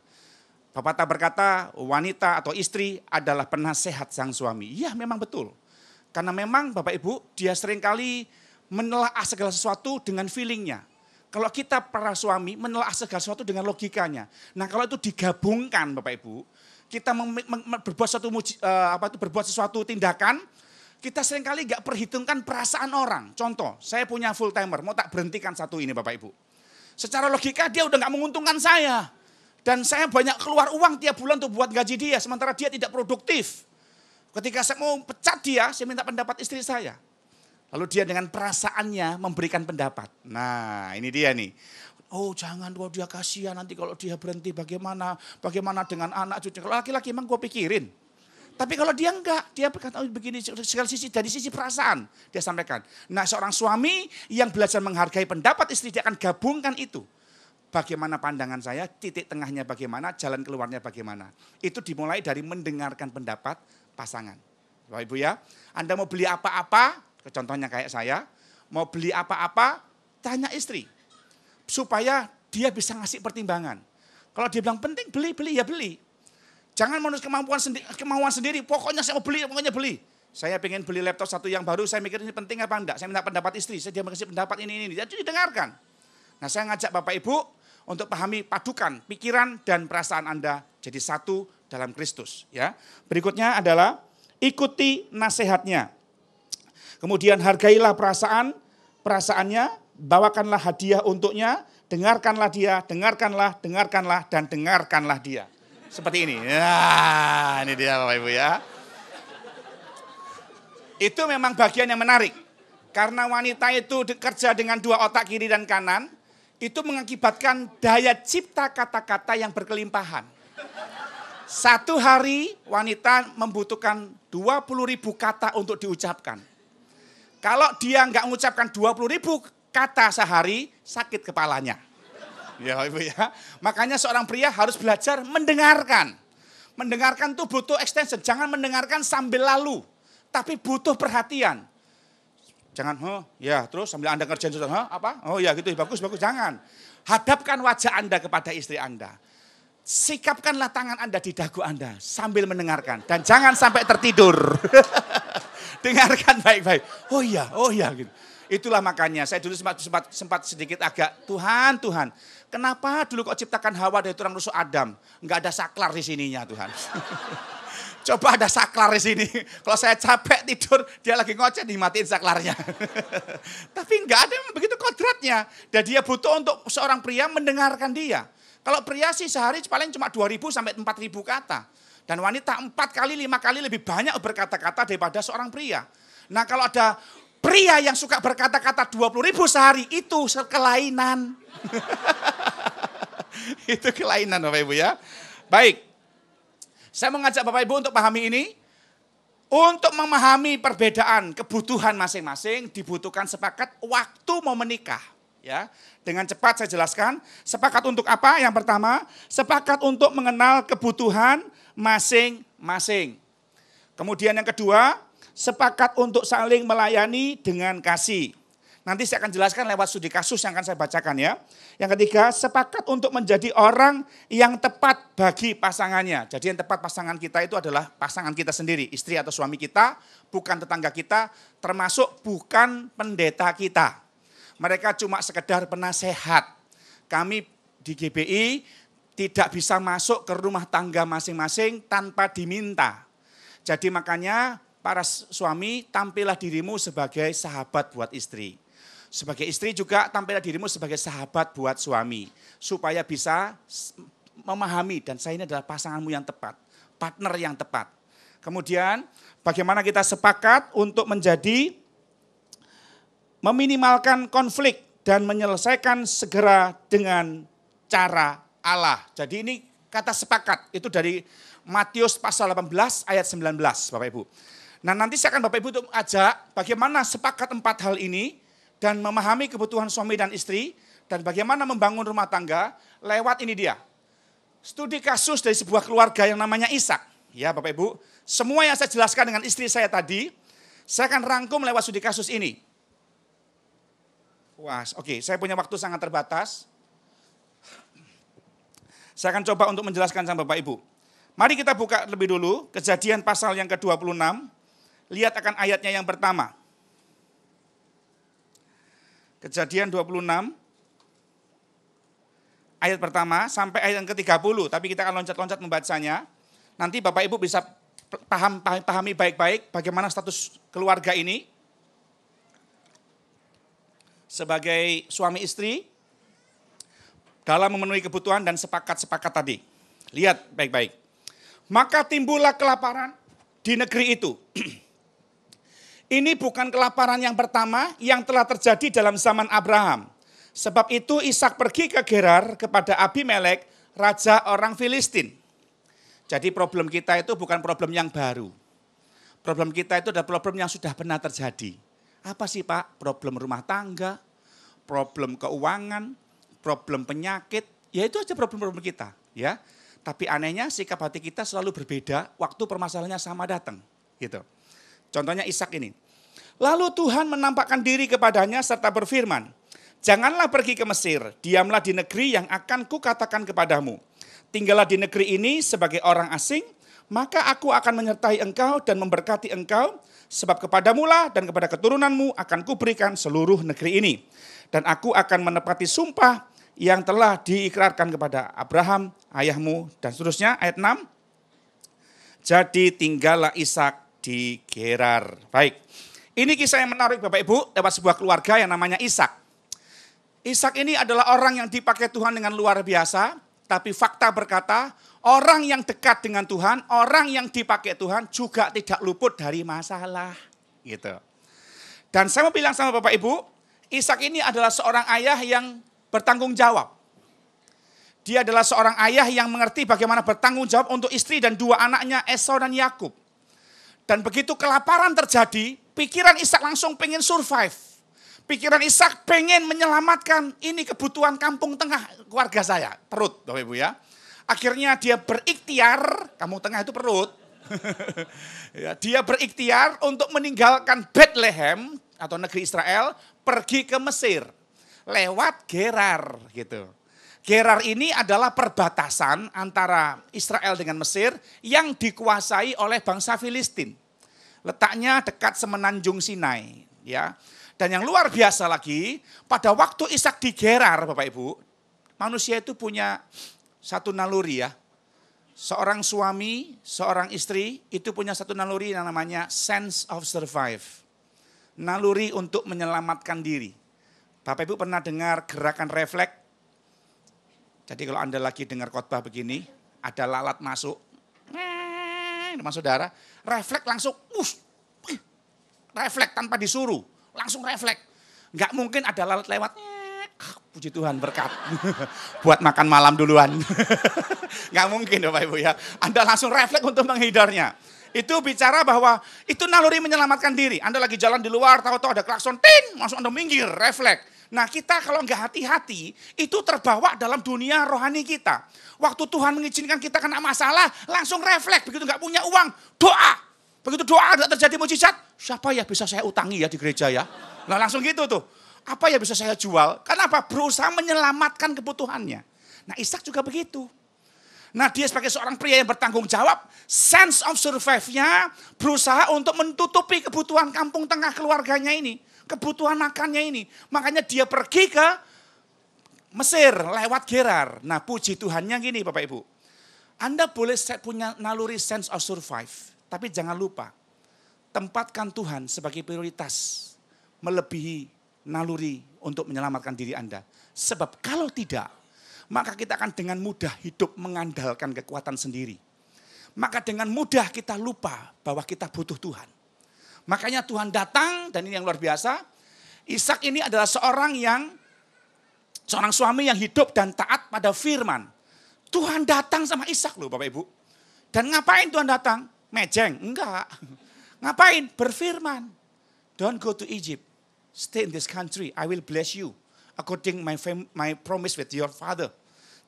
Bapak tak berkata wanita atau istri adalah penasehat sang suami. ya memang betul. Karena memang Bapak Ibu dia seringkali menelaah segala sesuatu dengan feelingnya. Kalau kita para suami menelaah segala sesuatu dengan logikanya. Nah kalau itu digabungkan Bapak Ibu, kita berbuat sesuatu, uh, eh, apa itu berbuat sesuatu tindakan, kita seringkali nggak perhitungkan perasaan orang. Contoh, saya punya full timer, mau tak berhentikan satu ini Bapak Ibu. Secara logika dia udah nggak menguntungkan saya. Dan saya banyak keluar uang tiap bulan tuh buat gaji dia, sementara dia tidak produktif. Ketika saya mau pecat dia, saya minta pendapat istri saya. Lalu dia dengan perasaannya memberikan pendapat. Nah ini dia nih. Oh jangan kalau dia kasihan nanti kalau dia berhenti bagaimana, bagaimana dengan anak cucu. Kalau laki-laki emang gue pikirin. Tapi kalau dia enggak, dia berkata oh, begini segala sisi dari sisi perasaan dia sampaikan. Nah seorang suami yang belajar menghargai pendapat istri dia akan gabungkan itu. Bagaimana pandangan saya, titik tengahnya bagaimana, jalan keluarnya bagaimana. Itu dimulai dari mendengarkan pendapat pasangan. Bapak Ibu ya, Anda mau beli apa-apa, Contohnya kayak saya, mau beli apa-apa, tanya istri. Supaya dia bisa ngasih pertimbangan. Kalau dia bilang penting, beli, beli, ya beli. Jangan menurut kemampuan sendi kemauan sendiri, pokoknya saya mau beli, pokoknya beli. Saya pengen beli laptop satu yang baru, saya mikir ini penting apa enggak. Saya minta pendapat istri, saya dia mengasih pendapat ini, ini, ini. Jadi didengarkan. Nah saya ngajak Bapak Ibu untuk pahami padukan pikiran dan perasaan Anda jadi satu dalam Kristus. Ya, Berikutnya adalah ikuti nasihatnya. Kemudian hargailah perasaan, perasaannya, bawakanlah hadiah untuknya, dengarkanlah dia, dengarkanlah, dengarkanlah, dan dengarkanlah dia. Seperti ini. Ya, ini dia Bapak Ibu ya. Itu memang bagian yang menarik. Karena wanita itu kerja dengan dua otak kiri dan kanan, itu mengakibatkan daya cipta kata-kata yang berkelimpahan. Satu hari wanita membutuhkan 20 ribu kata untuk diucapkan. Kalau dia nggak mengucapkan 20 ribu kata sehari, sakit kepalanya. Ya, Ibu ya. Makanya seorang pria harus belajar mendengarkan. Mendengarkan itu butuh extension. Jangan mendengarkan sambil lalu. Tapi butuh perhatian. Jangan, oh ya terus sambil Anda kerjain sesuatu. apa? Oh ya gitu, ya, bagus, bagus. Jangan. Hadapkan wajah Anda kepada istri Anda. Sikapkanlah tangan Anda di dagu Anda sambil mendengarkan. Dan jangan sampai tertidur. *laughs* dengarkan baik-baik. Oh iya, oh iya gitu. Itulah makanya saya dulu sempat, sempat, sempat sedikit agak, Tuhan, Tuhan, kenapa dulu kok ciptakan Hawa dari tulang rusuk Adam? Enggak ada saklar di sininya Tuhan. *laughs* Coba ada saklar di sini. Kalau saya capek tidur, dia lagi ngoceh dimatiin saklarnya. *laughs* Tapi enggak ada yang begitu kodratnya. Dan dia butuh untuk seorang pria mendengarkan dia. Kalau pria sih sehari paling cuma 2000 sampai 4000 kata. Dan wanita empat kali, lima kali lebih banyak berkata-kata daripada seorang pria. Nah kalau ada pria yang suka berkata-kata 20 ribu sehari, itu kelainan. *laughs* itu kelainan Bapak Ibu ya. Baik, saya mengajak Bapak Ibu untuk pahami ini. Untuk memahami perbedaan kebutuhan masing-masing dibutuhkan sepakat waktu mau menikah. Ya, dengan cepat saya jelaskan. Sepakat untuk apa? Yang pertama, sepakat untuk mengenal kebutuhan masing-masing. Kemudian yang kedua, sepakat untuk saling melayani dengan kasih. Nanti saya akan jelaskan lewat studi kasus yang akan saya bacakan ya. Yang ketiga, sepakat untuk menjadi orang yang tepat bagi pasangannya. Jadi yang tepat pasangan kita itu adalah pasangan kita sendiri, istri atau suami kita, bukan tetangga kita, termasuk bukan pendeta kita. Mereka cuma sekedar penasehat. Kami di GBI tidak bisa masuk ke rumah tangga masing-masing tanpa diminta. Jadi makanya para suami tampillah dirimu sebagai sahabat buat istri. Sebagai istri juga tampillah dirimu sebagai sahabat buat suami. Supaya bisa memahami dan saya ini adalah pasanganmu yang tepat. Partner yang tepat. Kemudian bagaimana kita sepakat untuk menjadi meminimalkan konflik dan menyelesaikan segera dengan cara Allah. Jadi ini kata sepakat itu dari Matius pasal 18 ayat 19 Bapak Ibu. Nah nanti saya akan Bapak Ibu untuk ajak bagaimana sepakat empat hal ini dan memahami kebutuhan suami dan istri dan bagaimana membangun rumah tangga lewat ini dia. Studi kasus dari sebuah keluarga yang namanya Ishak. Ya Bapak Ibu, semua yang saya jelaskan dengan istri saya tadi, saya akan rangkum lewat studi kasus ini. Wah, oke, okay, saya punya waktu sangat terbatas. Saya akan coba untuk menjelaskan sama Bapak Ibu. Mari kita buka lebih dulu kejadian pasal yang ke-26. Lihat akan ayatnya yang pertama. Kejadian 26 ayat pertama sampai ayat yang ke-30, tapi kita akan loncat-loncat membacanya. Nanti Bapak Ibu bisa paham pahami baik-baik bagaimana status keluarga ini sebagai suami istri, dalam memenuhi kebutuhan dan sepakat-sepakat tadi. Lihat baik-baik. Maka timbullah kelaparan di negeri itu. *clears throat* Ini bukan kelaparan yang pertama yang telah terjadi dalam zaman Abraham. Sebab itu Ishak pergi ke Gerar kepada Abimelek, raja orang Filistin. Jadi problem kita itu bukan problem yang baru. Problem kita itu adalah problem yang sudah pernah terjadi. Apa sih Pak? Problem rumah tangga, problem keuangan, problem penyakit, ya itu aja problem-problem kita, ya. Tapi anehnya sikap hati kita selalu berbeda waktu permasalahannya sama datang, gitu. Contohnya Ishak ini. Lalu Tuhan menampakkan diri kepadanya serta berfirman, "Janganlah pergi ke Mesir, diamlah di negeri yang akan kukatakan kepadamu. Tinggallah di negeri ini sebagai orang asing, maka aku akan menyertai engkau dan memberkati engkau, sebab kepadamulah dan kepada keturunanmu akan kuberikan seluruh negeri ini. Dan aku akan menepati sumpah yang telah diikrarkan kepada Abraham, ayahmu, dan seterusnya. Ayat 6, jadi tinggallah Ishak di Gerar. Baik, ini kisah yang menarik Bapak Ibu dapat sebuah keluarga yang namanya Ishak. Ishak ini adalah orang yang dipakai Tuhan dengan luar biasa, tapi fakta berkata orang yang dekat dengan Tuhan, orang yang dipakai Tuhan juga tidak luput dari masalah. Gitu. Dan saya mau bilang sama Bapak Ibu, Ishak ini adalah seorang ayah yang bertanggung jawab. Dia adalah seorang ayah yang mengerti bagaimana bertanggung jawab untuk istri dan dua anaknya Esau dan Yakub. Dan begitu kelaparan terjadi, pikiran Ishak langsung pengen survive. Pikiran Ishak pengen menyelamatkan ini kebutuhan kampung tengah keluarga saya, perut Bapak Ibu ya. Akhirnya dia berikhtiar, kamu tengah itu perut. *laughs* Ya, dia berikhtiar untuk meninggalkan Bethlehem atau negeri Israel pergi ke Mesir lewat Gerar gitu. Gerar ini adalah perbatasan antara Israel dengan Mesir yang dikuasai oleh bangsa Filistin. Letaknya dekat semenanjung Sinai, ya. Dan yang luar biasa lagi, pada waktu Ishak di Gerar, Bapak Ibu, manusia itu punya satu naluri ya. Seorang suami, seorang istri itu punya satu naluri yang namanya sense of survive. Naluri untuk menyelamatkan diri. Bapak Ibu pernah dengar gerakan refleks? Jadi kalau Anda lagi dengar khotbah begini, ada lalat masuk. masuk darah, refleks langsung, us, refleks tanpa disuruh, langsung refleks. Nggak mungkin ada lalat lewat, *laughs* puji Tuhan berkat *laughs* buat makan malam duluan. *laughs* Nggak mungkin Bapak Ibu ya. Anda langsung refleks untuk menghidarnya. Itu bicara bahwa itu naluri menyelamatkan diri. Anda lagi jalan di luar, tahu-tahu ada klakson, tin, langsung Anda minggir, refleks. Nah kita kalau nggak hati-hati itu terbawa dalam dunia rohani kita. Waktu Tuhan mengizinkan kita kena masalah langsung refleks. Begitu nggak punya uang doa. Begitu doa nggak terjadi mujizat. Siapa ya bisa saya utangi ya di gereja ya. Nah langsung gitu tuh. Apa ya bisa saya jual? Karena apa? Berusaha menyelamatkan kebutuhannya. Nah Ishak juga begitu. Nah dia sebagai seorang pria yang bertanggung jawab, sense of survive-nya berusaha untuk menutupi kebutuhan kampung tengah keluarganya ini kebutuhan makannya ini. Makanya dia pergi ke Mesir lewat Gerar. Nah puji Tuhannya gini Bapak Ibu. Anda boleh punya naluri sense of survive. Tapi jangan lupa, tempatkan Tuhan sebagai prioritas. Melebihi naluri untuk menyelamatkan diri Anda. Sebab kalau tidak, maka kita akan dengan mudah hidup mengandalkan kekuatan sendiri. Maka dengan mudah kita lupa bahwa kita butuh Tuhan. Makanya Tuhan datang dan ini yang luar biasa. Ishak ini adalah seorang yang seorang suami yang hidup dan taat pada firman. Tuhan datang sama Ishak loh Bapak Ibu. Dan ngapain Tuhan datang? Mejeng? Enggak. *laughs* Ngapain? Berfirman. Don't go to Egypt. Stay in this country. I will bless you. According my my promise with your father.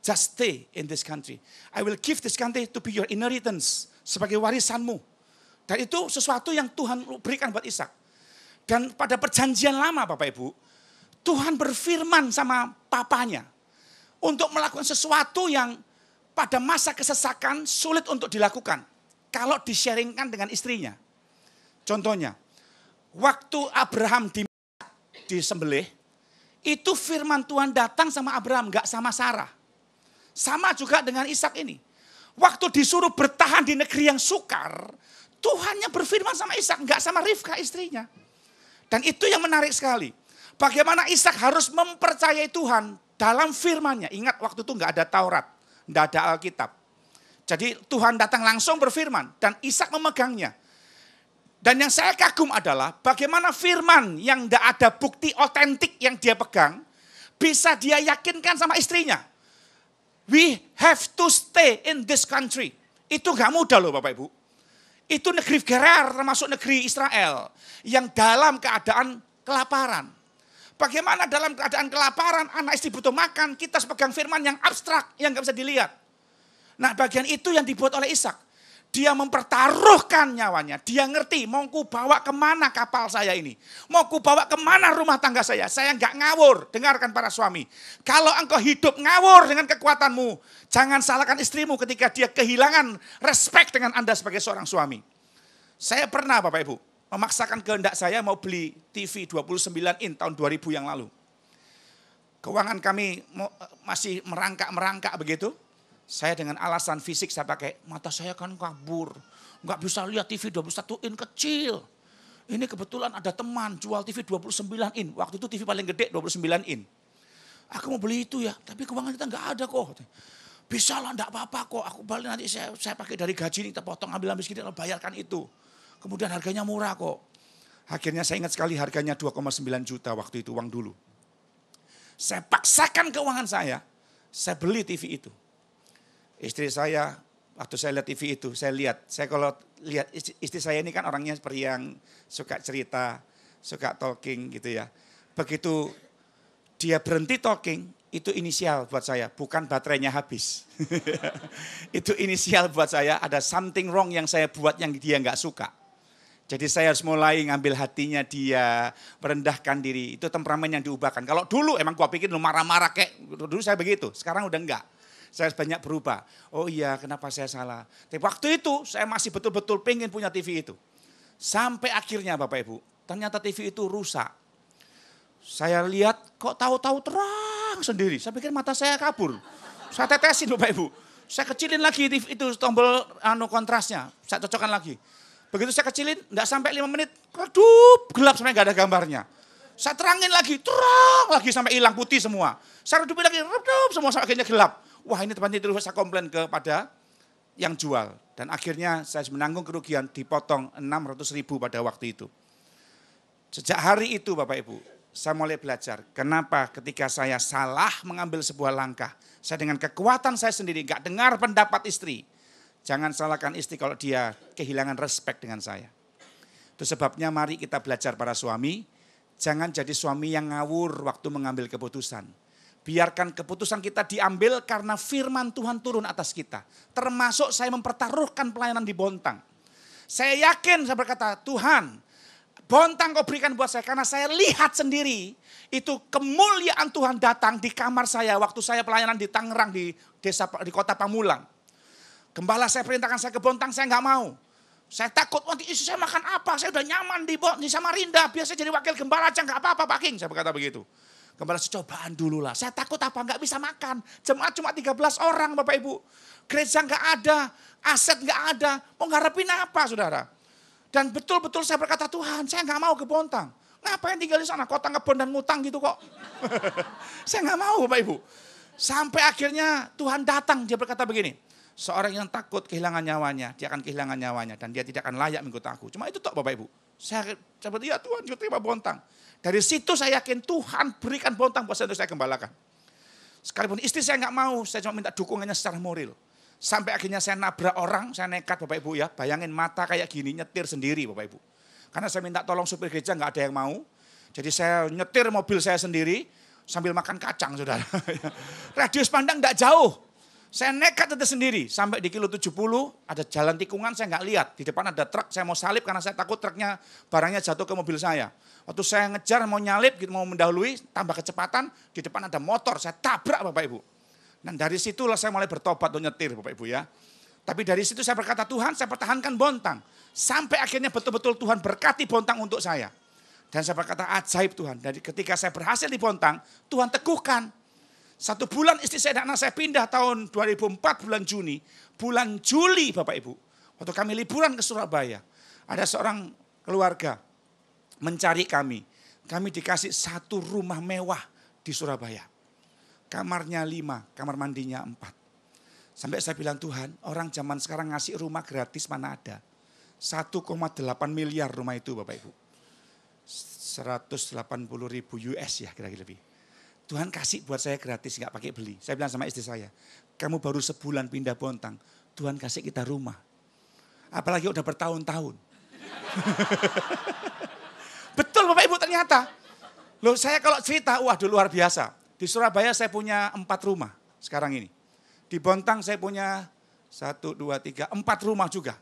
Just stay in this country. I will give this country to be your inheritance. Sebagai warisanmu. Dan itu sesuatu yang Tuhan berikan buat Ishak. Dan pada perjanjian lama Bapak Ibu, Tuhan berfirman sama papanya untuk melakukan sesuatu yang pada masa kesesakan sulit untuk dilakukan kalau disharingkan dengan istrinya. Contohnya, waktu Abraham di disembelih, itu firman Tuhan datang sama Abraham, gak sama Sarah. Sama juga dengan Ishak ini. Waktu disuruh bertahan di negeri yang sukar, Tuhannya berfirman sama Ishak, nggak sama Rifka istrinya. Dan itu yang menarik sekali. Bagaimana Ishak harus mempercayai Tuhan dalam firmannya. Ingat waktu itu nggak ada Taurat, nggak ada Alkitab. Jadi Tuhan datang langsung berfirman dan Ishak memegangnya. Dan yang saya kagum adalah bagaimana firman yang tidak ada bukti otentik yang dia pegang bisa dia yakinkan sama istrinya. We have to stay in this country. Itu gak mudah loh Bapak Ibu. Itu negeri Gerar termasuk negeri Israel yang dalam keadaan kelaparan. Bagaimana dalam keadaan kelaparan anak istri butuh makan, kita sepegang firman yang abstrak, yang nggak bisa dilihat. Nah bagian itu yang dibuat oleh Ishak. Dia mempertaruhkan nyawanya. Dia ngerti, mau ku bawa kemana kapal saya ini. Mau ku bawa kemana rumah tangga saya. Saya nggak ngawur. Dengarkan para suami. Kalau engkau hidup ngawur dengan kekuatanmu. Jangan salahkan istrimu ketika dia kehilangan respect dengan Anda sebagai seorang suami. Saya pernah Bapak Ibu memaksakan kehendak saya mau beli TV 29 in tahun 2000 yang lalu. Keuangan kami masih merangkak-merangkak begitu saya dengan alasan fisik saya pakai, mata saya kan kabur. Enggak bisa lihat TV 21 in kecil. Ini kebetulan ada teman jual TV 29 in. Waktu itu TV paling gede 29 in. Aku mau beli itu ya, tapi keuangan kita enggak ada kok. Bisa lah, enggak apa-apa kok. Aku balik nanti saya, saya pakai dari gaji ini, kita potong ambil habis kita bayarkan itu. Kemudian harganya murah kok. Akhirnya saya ingat sekali harganya 2,9 juta waktu itu uang dulu. Saya paksakan keuangan saya, saya beli TV itu. Istri saya waktu saya lihat TV itu, saya lihat, saya kalau lihat istri, saya ini kan orangnya seperti yang suka cerita, suka talking gitu ya. Begitu dia berhenti talking, itu inisial buat saya, bukan baterainya habis. *laughs* itu inisial buat saya, ada something wrong yang saya buat yang dia nggak suka. Jadi saya harus mulai ngambil hatinya dia, merendahkan diri. Itu temperamen yang diubahkan. Kalau dulu emang gua pikir lu marah-marah kayak, dulu saya begitu, sekarang udah enggak. Saya banyak berubah. Oh iya, kenapa saya salah? Tapi waktu itu saya masih betul-betul pengen punya TV itu. Sampai akhirnya Bapak Ibu, ternyata TV itu rusak. Saya lihat kok tahu-tahu terang sendiri. Saya pikir mata saya kabur. Saya tetesin Bapak Ibu. Saya kecilin lagi TV itu tombol anu kontrasnya. Saya cocokkan lagi. Begitu saya kecilin, nggak sampai lima menit, redup, gelap sampai nggak ada gambarnya. Saya terangin lagi, terang lagi sampai hilang putih semua. Saya redupin lagi, redup semua sampai akhirnya gelap wah ini teman tidur, saya komplain kepada yang jual. Dan akhirnya saya menanggung kerugian dipotong 600 ribu pada waktu itu. Sejak hari itu Bapak Ibu, saya mulai belajar kenapa ketika saya salah mengambil sebuah langkah, saya dengan kekuatan saya sendiri nggak dengar pendapat istri. Jangan salahkan istri kalau dia kehilangan respect dengan saya. Itu sebabnya mari kita belajar para suami, jangan jadi suami yang ngawur waktu mengambil keputusan Biarkan keputusan kita diambil karena firman Tuhan turun atas kita. Termasuk saya mempertaruhkan pelayanan di Bontang. Saya yakin saya berkata, Tuhan, Bontang kau berikan buat saya karena saya lihat sendiri itu kemuliaan Tuhan datang di kamar saya waktu saya pelayanan di Tangerang di desa di kota Pamulang. Gembala saya perintahkan saya ke Bontang saya nggak mau. Saya takut nanti isu saya makan apa? Saya udah nyaman di, di Samarinda. Biasa jadi wakil gembala aja nggak apa-apa Pak King. Saya berkata begitu. Kembali cobaan dulu lah. Saya takut apa? Enggak bisa makan. Jemaat cuma 13 orang Bapak Ibu. Gereja enggak ada. Aset enggak ada. Mau ngarepin apa saudara? Dan betul-betul saya berkata Tuhan saya enggak mau ke Bontang. Ngapain tinggal di sana? Kota ngebon dan ngutang gitu kok. *laughs* saya enggak mau Bapak Ibu. Sampai akhirnya Tuhan datang. Dia berkata begini. Seorang yang takut kehilangan nyawanya, dia akan kehilangan nyawanya dan dia tidak akan layak mengikut aku. Cuma itu tok Bapak Ibu. Saya seperti ya Tuhan, terima bontang. Dari situ saya yakin Tuhan berikan bontang buat saya untuk saya gembalakan. Sekalipun istri saya nggak mau, saya cuma minta dukungannya secara moral. Sampai akhirnya saya nabrak orang, saya nekat Bapak Ibu ya. Bayangin mata kayak gini, nyetir sendiri Bapak Ibu. Karena saya minta tolong supir gereja nggak ada yang mau. Jadi saya nyetir mobil saya sendiri sambil makan kacang saudara. *laughs* Radius pandang nggak jauh. Saya nekat itu sendiri sampai di kilo 70 ada jalan tikungan saya nggak lihat. Di depan ada truk saya mau salip karena saya takut truknya barangnya jatuh ke mobil saya. Waktu saya ngejar mau nyalip gitu mau mendahului tambah kecepatan di depan ada motor saya tabrak Bapak Ibu. Dan nah, dari situlah saya mulai bertobat untuk nyetir Bapak Ibu ya. Tapi dari situ saya berkata Tuhan saya pertahankan bontang. Sampai akhirnya betul-betul Tuhan berkati bontang untuk saya. Dan saya berkata ajaib Tuhan. Dari ketika saya berhasil di bontang Tuhan teguhkan satu bulan istri saya dan anak saya pindah tahun 2004 bulan Juni. Bulan Juli Bapak Ibu. Waktu kami liburan ke Surabaya. Ada seorang keluarga mencari kami. Kami dikasih satu rumah mewah di Surabaya. Kamarnya lima, kamar mandinya empat. Sampai saya bilang Tuhan, orang zaman sekarang ngasih rumah gratis mana ada. 1,8 miliar rumah itu Bapak Ibu. 180 ribu US ya kira-kira lebih. Tuhan kasih buat saya gratis, nggak pakai beli. Saya bilang sama istri saya, kamu baru sebulan pindah Bontang, Tuhan kasih kita rumah. Apalagi udah bertahun-tahun. *laughs* Betul Bapak Ibu ternyata. Loh saya kalau cerita, wah dulu luar biasa. Di Surabaya saya punya empat rumah sekarang ini. Di Bontang saya punya satu, dua, tiga, empat rumah juga.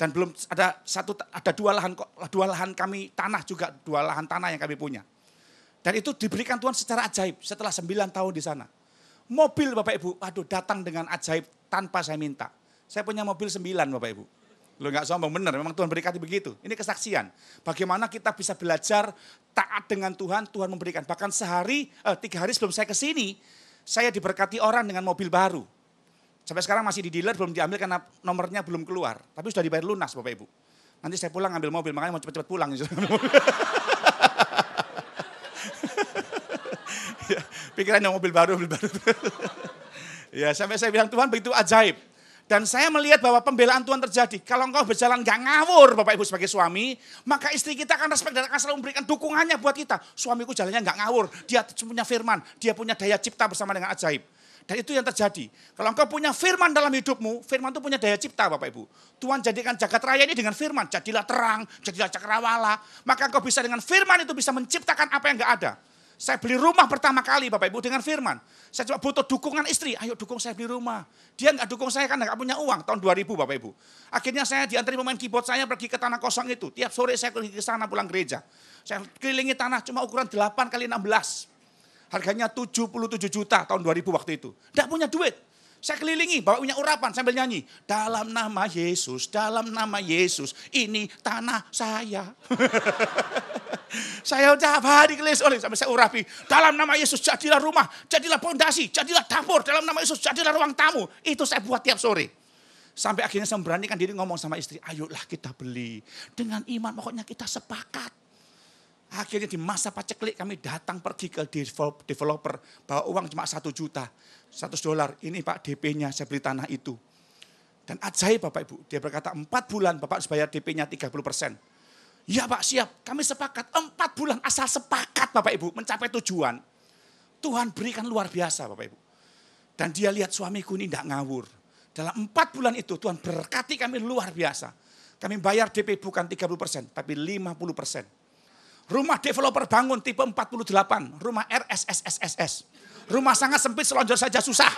Dan belum ada satu ada dua lahan dua lahan kami tanah juga dua lahan tanah yang kami punya. Dan itu diberikan Tuhan secara ajaib setelah sembilan tahun di sana. Mobil Bapak Ibu, aduh datang dengan ajaib tanpa saya minta. Saya punya mobil sembilan Bapak Ibu. Lo nggak sombong benar, memang Tuhan berkati begitu. Ini kesaksian. Bagaimana kita bisa belajar taat dengan Tuhan, Tuhan memberikan. Bahkan sehari, eh, tiga hari sebelum saya ke sini, saya diberkati orang dengan mobil baru. Sampai sekarang masih di dealer, belum diambil karena nomornya belum keluar. Tapi sudah dibayar lunas Bapak Ibu. Nanti saya pulang ambil mobil, makanya mau cepat-cepat pulang. Gitu. *laughs* Pikiran yang mobil baru, mobil baru. *laughs* ya, sampai saya bilang Tuhan begitu ajaib. Dan saya melihat bahwa pembelaan Tuhan terjadi. Kalau engkau berjalan gak ngawur Bapak Ibu sebagai suami, maka istri kita akan respect dan akan selalu memberikan dukungannya buat kita. Suamiku jalannya gak ngawur, dia punya firman, dia punya daya cipta bersama dengan ajaib. Dan itu yang terjadi. Kalau engkau punya firman dalam hidupmu, firman itu punya daya cipta Bapak Ibu. Tuhan jadikan jagat raya ini dengan firman. Jadilah terang, jadilah cakrawala. Maka engkau bisa dengan firman itu bisa menciptakan apa yang gak ada. Saya beli rumah pertama kali Bapak Ibu dengan firman. Saya cuma butuh dukungan istri, ayo dukung saya beli rumah. Dia nggak dukung saya karena nggak punya uang tahun 2000 Bapak Ibu. Akhirnya saya diantri pemain keyboard saya pergi ke tanah kosong itu. Tiap sore saya pergi ke sana pulang gereja. Saya kelilingi tanah cuma ukuran 8 kali 16. Harganya 77 juta tahun 2000 waktu itu. Nggak punya duit. Saya kelilingi, bawa punya urapan sambil nyanyi. Dalam nama Yesus, dalam nama Yesus, ini tanah saya. *laughs* saya udah hari kelis oleh sampai saya urapi. Dalam nama Yesus, jadilah rumah, jadilah pondasi, jadilah dapur. Dalam nama Yesus, jadilah ruang tamu. Itu saya buat tiap sore. Sampai akhirnya saya memberanikan diri ngomong sama istri, ayolah kita beli. Dengan iman pokoknya kita sepakat. Akhirnya di masa paceklik kami datang pergi ke developer, bawa uang cuma satu juta. 100 dolar, ini Pak DP-nya, saya beli tanah itu. Dan ajaib Bapak Ibu, dia berkata 4 bulan Bapak harus bayar DP-nya 30 persen. Ya Pak siap, kami sepakat. 4 bulan asal sepakat Bapak Ibu, mencapai tujuan. Tuhan berikan luar biasa Bapak Ibu. Dan dia lihat suamiku ini tidak ngawur. Dalam 4 bulan itu Tuhan berkati kami luar biasa. Kami bayar DP bukan 30 persen, tapi 50 persen. Rumah developer bangun tipe 48, rumah RSSSSS. Rumah sangat sempit, selonjor saja susah. *laughs*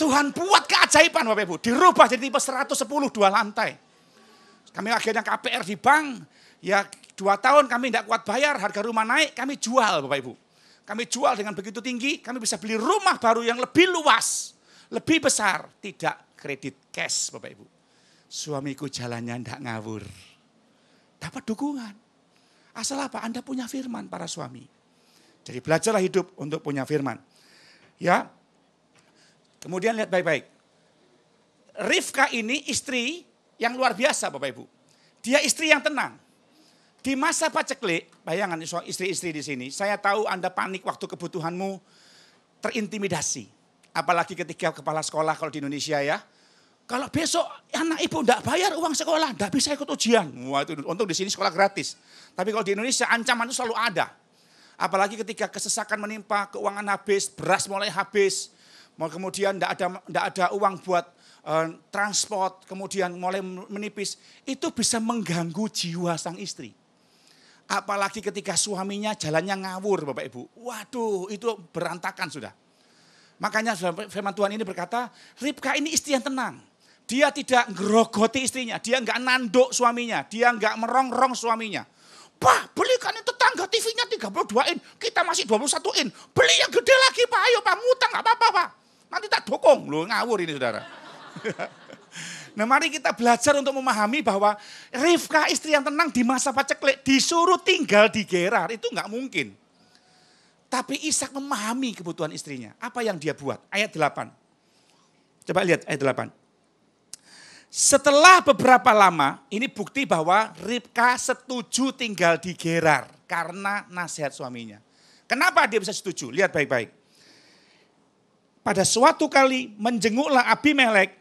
Tuhan buat keajaiban Bapak Ibu. Dirubah jadi tipe 110, dua lantai. Kami akhirnya KPR di bank, ya dua tahun kami tidak kuat bayar, harga rumah naik, kami jual Bapak Ibu. Kami jual dengan begitu tinggi, kami bisa beli rumah baru yang lebih luas, lebih besar, tidak kredit cash Bapak Ibu. Suamiku jalannya tidak ngawur. Dapat dukungan. Asal apa? Anda punya firman para suami. Jadi belajarlah hidup untuk punya firman. Ya. Kemudian lihat baik-baik. Rifka ini istri yang luar biasa Bapak Ibu. Dia istri yang tenang. Di masa paceklik, bayangan istri-istri di sini, saya tahu Anda panik waktu kebutuhanmu terintimidasi. Apalagi ketika kepala sekolah kalau di Indonesia ya. Kalau besok anak ibu enggak bayar uang sekolah, enggak bisa ikut ujian. Wah itu untung di sini sekolah gratis. Tapi kalau di Indonesia ancaman itu selalu ada. Apalagi ketika kesesakan menimpa, keuangan habis, beras mulai habis, mau kemudian tidak ada tidak ada uang buat uh, transport, kemudian mulai menipis, itu bisa mengganggu jiwa sang istri. Apalagi ketika suaminya jalannya ngawur, Bapak Ibu. Waduh, itu berantakan sudah. Makanya firman Tuhan ini berkata, Ribka ini istri yang tenang. Dia tidak gerogoti istrinya, dia enggak nanduk suaminya, dia enggak merongrong suaminya. Pak, belikan itu tangga TV-nya 32 in, kita masih 21 in. Beli yang gede lagi Pak, ayo Pak, mutang nggak apa-apa Pak. Nanti tak dokong, loh ngawur ini saudara. *laughs* Nah mari kita belajar untuk memahami bahwa Rifka istri yang tenang di masa paceklik disuruh tinggal di Gerar. Itu nggak mungkin. Tapi Ishak memahami kebutuhan istrinya. Apa yang dia buat? Ayat 8. Coba lihat ayat 8. Setelah beberapa lama, ini bukti bahwa Ribka setuju tinggal di Gerar karena nasihat suaminya. Kenapa dia bisa setuju? Lihat baik-baik. Pada suatu kali menjenguklah Melek,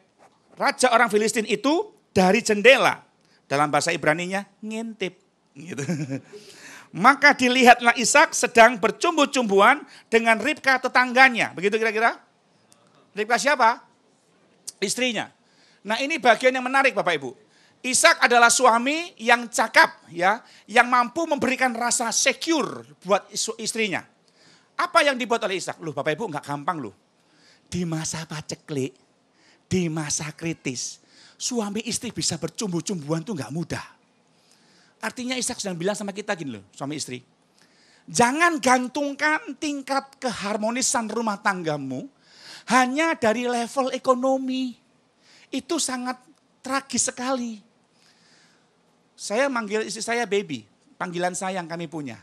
raja orang Filistin itu dari jendela. Dalam bahasa Ibraninya ngintip. Gitu. *laughs* Maka dilihatlah Ishak sedang bercumbu-cumbuan dengan Ribka tetangganya. Begitu kira-kira? Ribka siapa? Istrinya. Nah ini bagian yang menarik Bapak Ibu. Ishak adalah suami yang cakap ya, yang mampu memberikan rasa secure buat istrinya. Apa yang dibuat oleh Ishak? Loh Bapak Ibu nggak gampang loh. Di masa paceklik, di masa kritis, suami istri bisa bercumbu-cumbuan tuh nggak mudah. Artinya Ishak sedang bilang sama kita gini loh, suami istri. Jangan gantungkan tingkat keharmonisan rumah tanggamu hanya dari level ekonomi. Itu sangat tragis sekali. Saya manggil istri saya baby, panggilan sayang kami punya.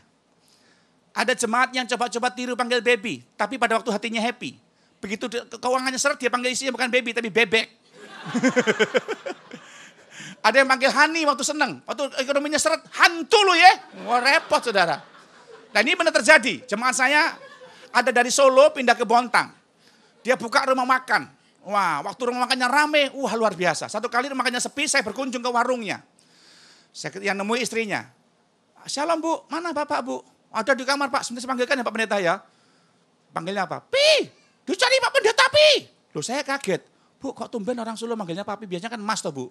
Ada jemaat yang coba-coba tiru panggil baby, tapi pada waktu hatinya happy. Begitu keuangannya seret, dia panggil istrinya bukan baby, tapi bebek. *laughs* Ada yang panggil Hani waktu seneng, waktu ekonominya seret, hantu lu ya. Wah repot saudara. Dan ini benar terjadi. Jemaat saya ada dari Solo pindah ke Bontang. Dia buka rumah makan. Wah, waktu rumah makannya rame, wah luar biasa. Satu kali rumah makannya sepi, saya berkunjung ke warungnya. Saya yang nemu istrinya. Shalom bu, mana bapak bu? Ada di kamar pak, sebentar saya panggilkan ya pak pendeta ya. Panggilnya apa? Pi, cari pak pendeta Pi. Lu saya kaget. Bu kok tumben orang Solo manggilnya papi, biasanya kan mas toh bu.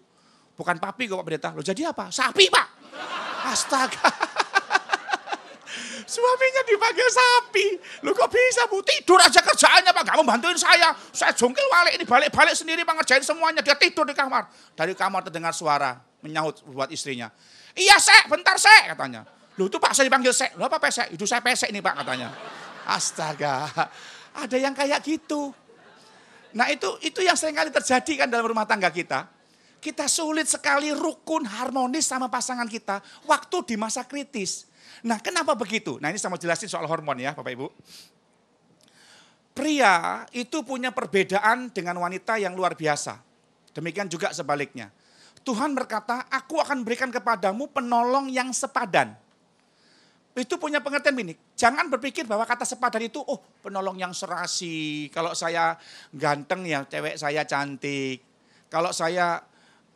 Bukan papi kok pak pendeta. Lu jadi apa? Sapi pak. Astaga. Suaminya dipanggil sapi. Lu kok bisa bu? Tidur aja kerjaannya pak. Gak bantuin saya. Saya jongkel balik ini balik-balik sendiri pak ngerjain semuanya. Dia tidur di kamar. Dari kamar terdengar suara menyahut buat istrinya. Iya sek, bentar sek katanya. Lu tuh pak saya dipanggil sek. Lu apa pesek? Itu saya pesek ini pak katanya. Astaga. Ada yang kayak gitu. Nah itu itu yang sering kali terjadi kan dalam rumah tangga kita. Kita sulit sekali rukun harmonis sama pasangan kita waktu di masa kritis. Nah kenapa begitu? Nah ini saya mau jelasin soal hormon ya Bapak Ibu. Pria itu punya perbedaan dengan wanita yang luar biasa. Demikian juga sebaliknya. Tuhan berkata, aku akan berikan kepadamu penolong yang sepadan. Itu punya pengertian ini. jangan berpikir bahwa kata sepadan itu, oh penolong yang serasi, kalau saya ganteng ya cewek saya cantik, kalau saya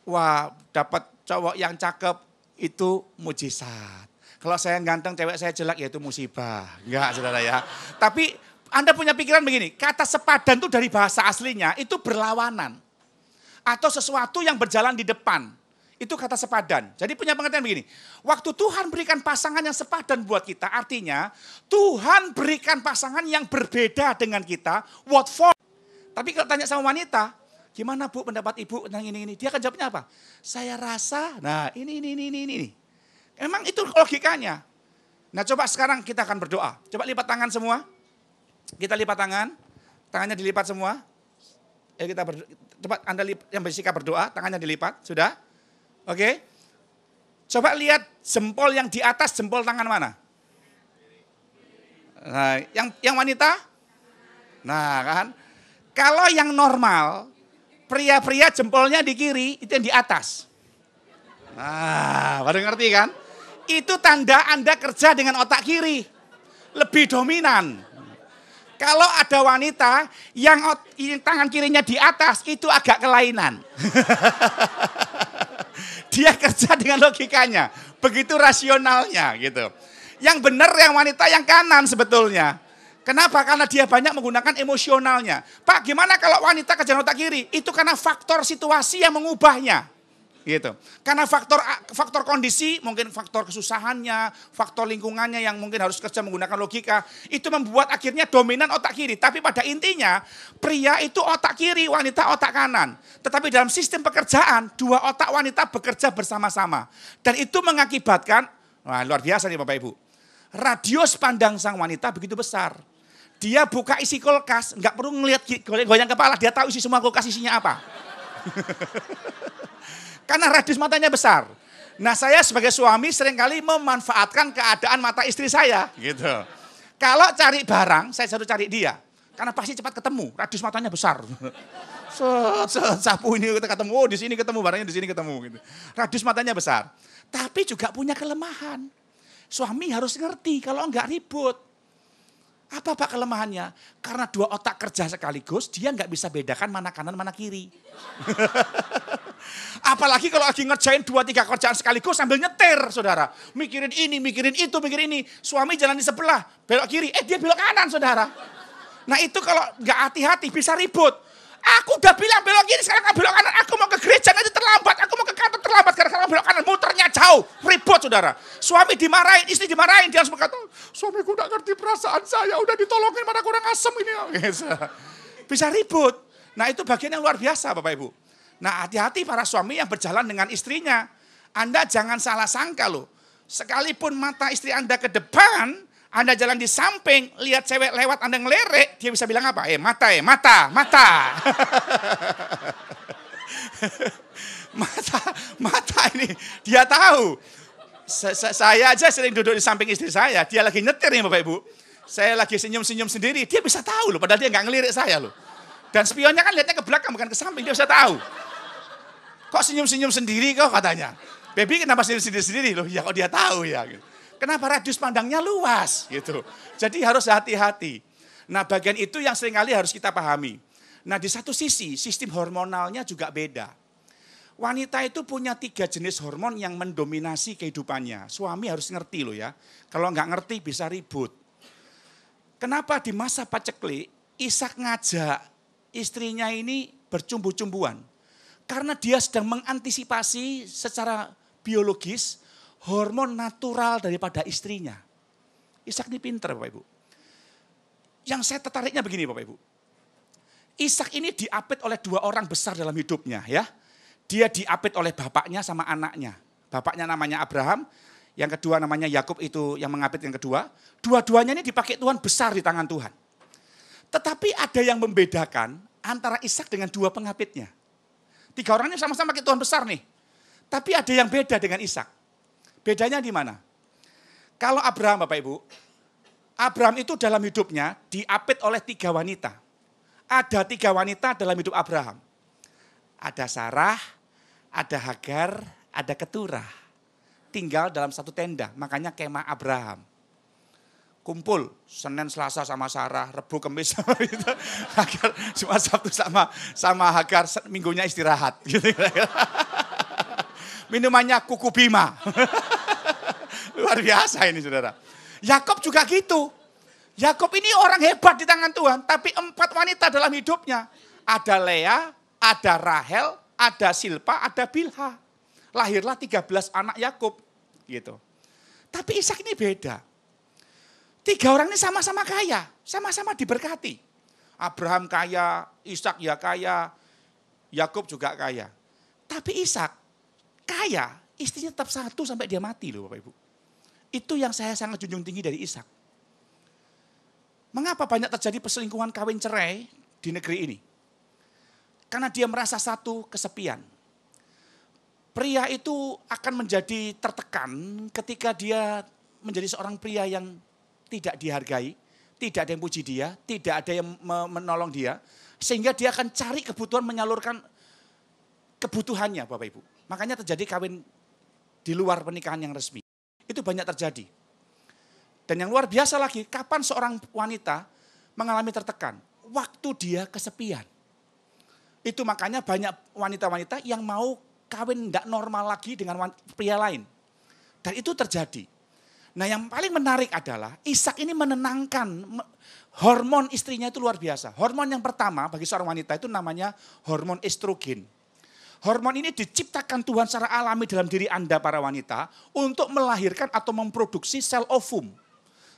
wah dapat cowok yang cakep itu mujizat. Kalau saya ganteng, cewek saya jelek, ya itu musibah. Enggak, saudara ya. Tapi Anda punya pikiran begini, kata sepadan itu dari bahasa aslinya, itu berlawanan. Atau sesuatu yang berjalan di depan. Itu kata sepadan. Jadi punya pengertian begini, waktu Tuhan berikan pasangan yang sepadan buat kita, artinya Tuhan berikan pasangan yang berbeda dengan kita, what for? Tapi kalau tanya sama wanita, gimana bu pendapat ibu tentang ini ini dia akan jawabnya apa saya rasa nah ini ini ini ini ini Emang itu logikanya. Nah coba sekarang kita akan berdoa. Coba lipat tangan semua. Kita lipat tangan. Tangannya dilipat semua. Ya kita berdoa. Coba Anda lipat, yang bersikap berdoa, tangannya dilipat. Sudah? Oke. Okay. Coba lihat jempol yang di atas jempol tangan mana? Nah, yang yang wanita? Nah, kan. Kalau yang normal, pria-pria jempolnya di kiri, itu yang di atas. Nah, baru ngerti kan? itu tanda Anda kerja dengan otak kiri. Lebih dominan. Kalau ada wanita yang tangan kirinya di atas, itu agak kelainan. *laughs* Dia kerja dengan logikanya. Begitu rasionalnya gitu. Yang benar yang wanita yang kanan sebetulnya. Kenapa? Karena dia banyak menggunakan emosionalnya. Pak, gimana kalau wanita kerja otak kiri? Itu karena faktor situasi yang mengubahnya gitu. Karena faktor faktor kondisi, mungkin faktor kesusahannya, faktor lingkungannya yang mungkin harus kerja menggunakan logika, itu membuat akhirnya dominan otak kiri. Tapi pada intinya, pria itu otak kiri, wanita otak kanan. Tetapi dalam sistem pekerjaan, dua otak wanita bekerja bersama-sama. Dan itu mengakibatkan, wah luar biasa nih Bapak Ibu. Radius pandang sang wanita begitu besar. Dia buka isi kulkas, nggak perlu ngelihat goyang kepala, dia tahu isi semua kulkas isinya apa. *laughs* Karena radius matanya besar. Nah saya sebagai suami seringkali memanfaatkan keadaan mata istri saya gitu. Kalau cari barang, saya selalu cari dia. Karena pasti cepat ketemu, radius matanya besar. Set, *laughs* set, sapu ini kita ketemu, oh di sini ketemu, barangnya di sini ketemu. Gitu. Radius matanya besar. Tapi juga punya kelemahan. Suami harus ngerti, kalau enggak ribut. Apa pak kelemahannya? Karena dua otak kerja sekaligus, dia enggak bisa bedakan mana kanan, mana kiri. *laughs* Apalagi kalau lagi ngerjain dua tiga kerjaan sekaligus sambil nyetir saudara. Mikirin ini, mikirin itu, mikirin ini. Suami jalan di sebelah, belok kiri, eh dia belok kanan saudara. Nah itu kalau nggak hati-hati bisa ribut. Aku udah bilang belok kiri, sekarang gak belok kanan. Aku mau ke gereja nanti terlambat. Aku mau ke kantor terlambat karena sekarang belok kanan. Muternya jauh, ribut saudara. Suami dimarahin, istri dimarahin. Dia harus berkata, suamiku gak ngerti perasaan saya. Udah ditolongin, mana kurang asem ini. *laughs* Bisa ribut. Nah itu bagian yang luar biasa Bapak Ibu. Nah hati-hati para suami yang berjalan dengan istrinya. Anda jangan salah sangka loh. Sekalipun mata istri Anda ke depan, Anda jalan di samping, lihat cewek lewat Anda ngelerek, dia bisa bilang apa? Eh mata, eh mata, mata. *laughs* mata, mata ini dia tahu. Saya aja sering duduk di samping istri saya, dia lagi nyetir nih Bapak Ibu. Saya lagi senyum-senyum sendiri, dia bisa tahu loh, padahal dia nggak ngelirik saya loh. Dan spionnya kan lihatnya ke belakang bukan ke samping, dia bisa tahu. Kok senyum-senyum sendiri kok katanya. Baby kenapa senyum sendiri sendiri? Loh ya kok dia tahu ya. Gitu. Kenapa radius pandangnya luas gitu. Jadi harus hati-hati. Nah bagian itu yang seringkali harus kita pahami. Nah di satu sisi sistem hormonalnya juga beda. Wanita itu punya tiga jenis hormon yang mendominasi kehidupannya. Suami harus ngerti loh ya. Kalau nggak ngerti bisa ribut. Kenapa di masa paceklik Isak ngajak istrinya ini bercumbu-cumbuan. Karena dia sedang mengantisipasi secara biologis hormon natural daripada istrinya. Ishak ini pinter Bapak Ibu. Yang saya tertariknya begini Bapak Ibu. Ishak ini diapit oleh dua orang besar dalam hidupnya ya. Dia diapit oleh bapaknya sama anaknya. Bapaknya namanya Abraham, yang kedua namanya Yakub itu yang mengapit yang kedua. Dua-duanya ini dipakai Tuhan besar di tangan Tuhan. Tetapi ada yang membedakan antara Ishak dengan dua pengapitnya. Tiga orang ini sama-sama pakai Tuhan besar nih. Tapi ada yang beda dengan Ishak. Bedanya di mana? Kalau Abraham Bapak Ibu, Abraham itu dalam hidupnya diapit oleh tiga wanita. Ada tiga wanita dalam hidup Abraham. Ada Sarah, ada Hagar, ada Keturah. Tinggal dalam satu tenda, makanya kemah Abraham kumpul Senin Selasa sama Sarah, Rebu Kemis sama *laughs* gitu. Hagar cuma Sabtu sama sama Hagar minggunya istirahat *laughs* gitu Minumannya kuku bima. *laughs* Luar biasa ini saudara. Yakob juga gitu. Yakob ini orang hebat di tangan Tuhan, tapi empat wanita dalam hidupnya. Ada Leah, ada Rahel, ada Silpa, ada Bilha. Lahirlah 13 anak Yakob gitu. Tapi Ishak ini beda. Tiga orang ini sama-sama kaya, sama-sama diberkati. Abraham kaya, Ishak ya kaya, Yakub juga kaya. Tapi Ishak kaya, istrinya tetap satu sampai dia mati loh Bapak Ibu. Itu yang saya sangat junjung tinggi dari Ishak. Mengapa banyak terjadi perselingkuhan kawin cerai di negeri ini? Karena dia merasa satu kesepian. Pria itu akan menjadi tertekan ketika dia menjadi seorang pria yang tidak dihargai, tidak ada yang puji dia, tidak ada yang menolong dia, sehingga dia akan cari kebutuhan menyalurkan kebutuhannya Bapak Ibu. Makanya terjadi kawin di luar pernikahan yang resmi. Itu banyak terjadi. Dan yang luar biasa lagi, kapan seorang wanita mengalami tertekan? Waktu dia kesepian. Itu makanya banyak wanita-wanita yang mau kawin tidak normal lagi dengan pria lain. Dan itu terjadi. Nah yang paling menarik adalah Ishak ini menenangkan hormon istrinya itu luar biasa. Hormon yang pertama bagi seorang wanita itu namanya hormon estrogen. Hormon ini diciptakan Tuhan secara alami dalam diri Anda para wanita untuk melahirkan atau memproduksi sel ovum.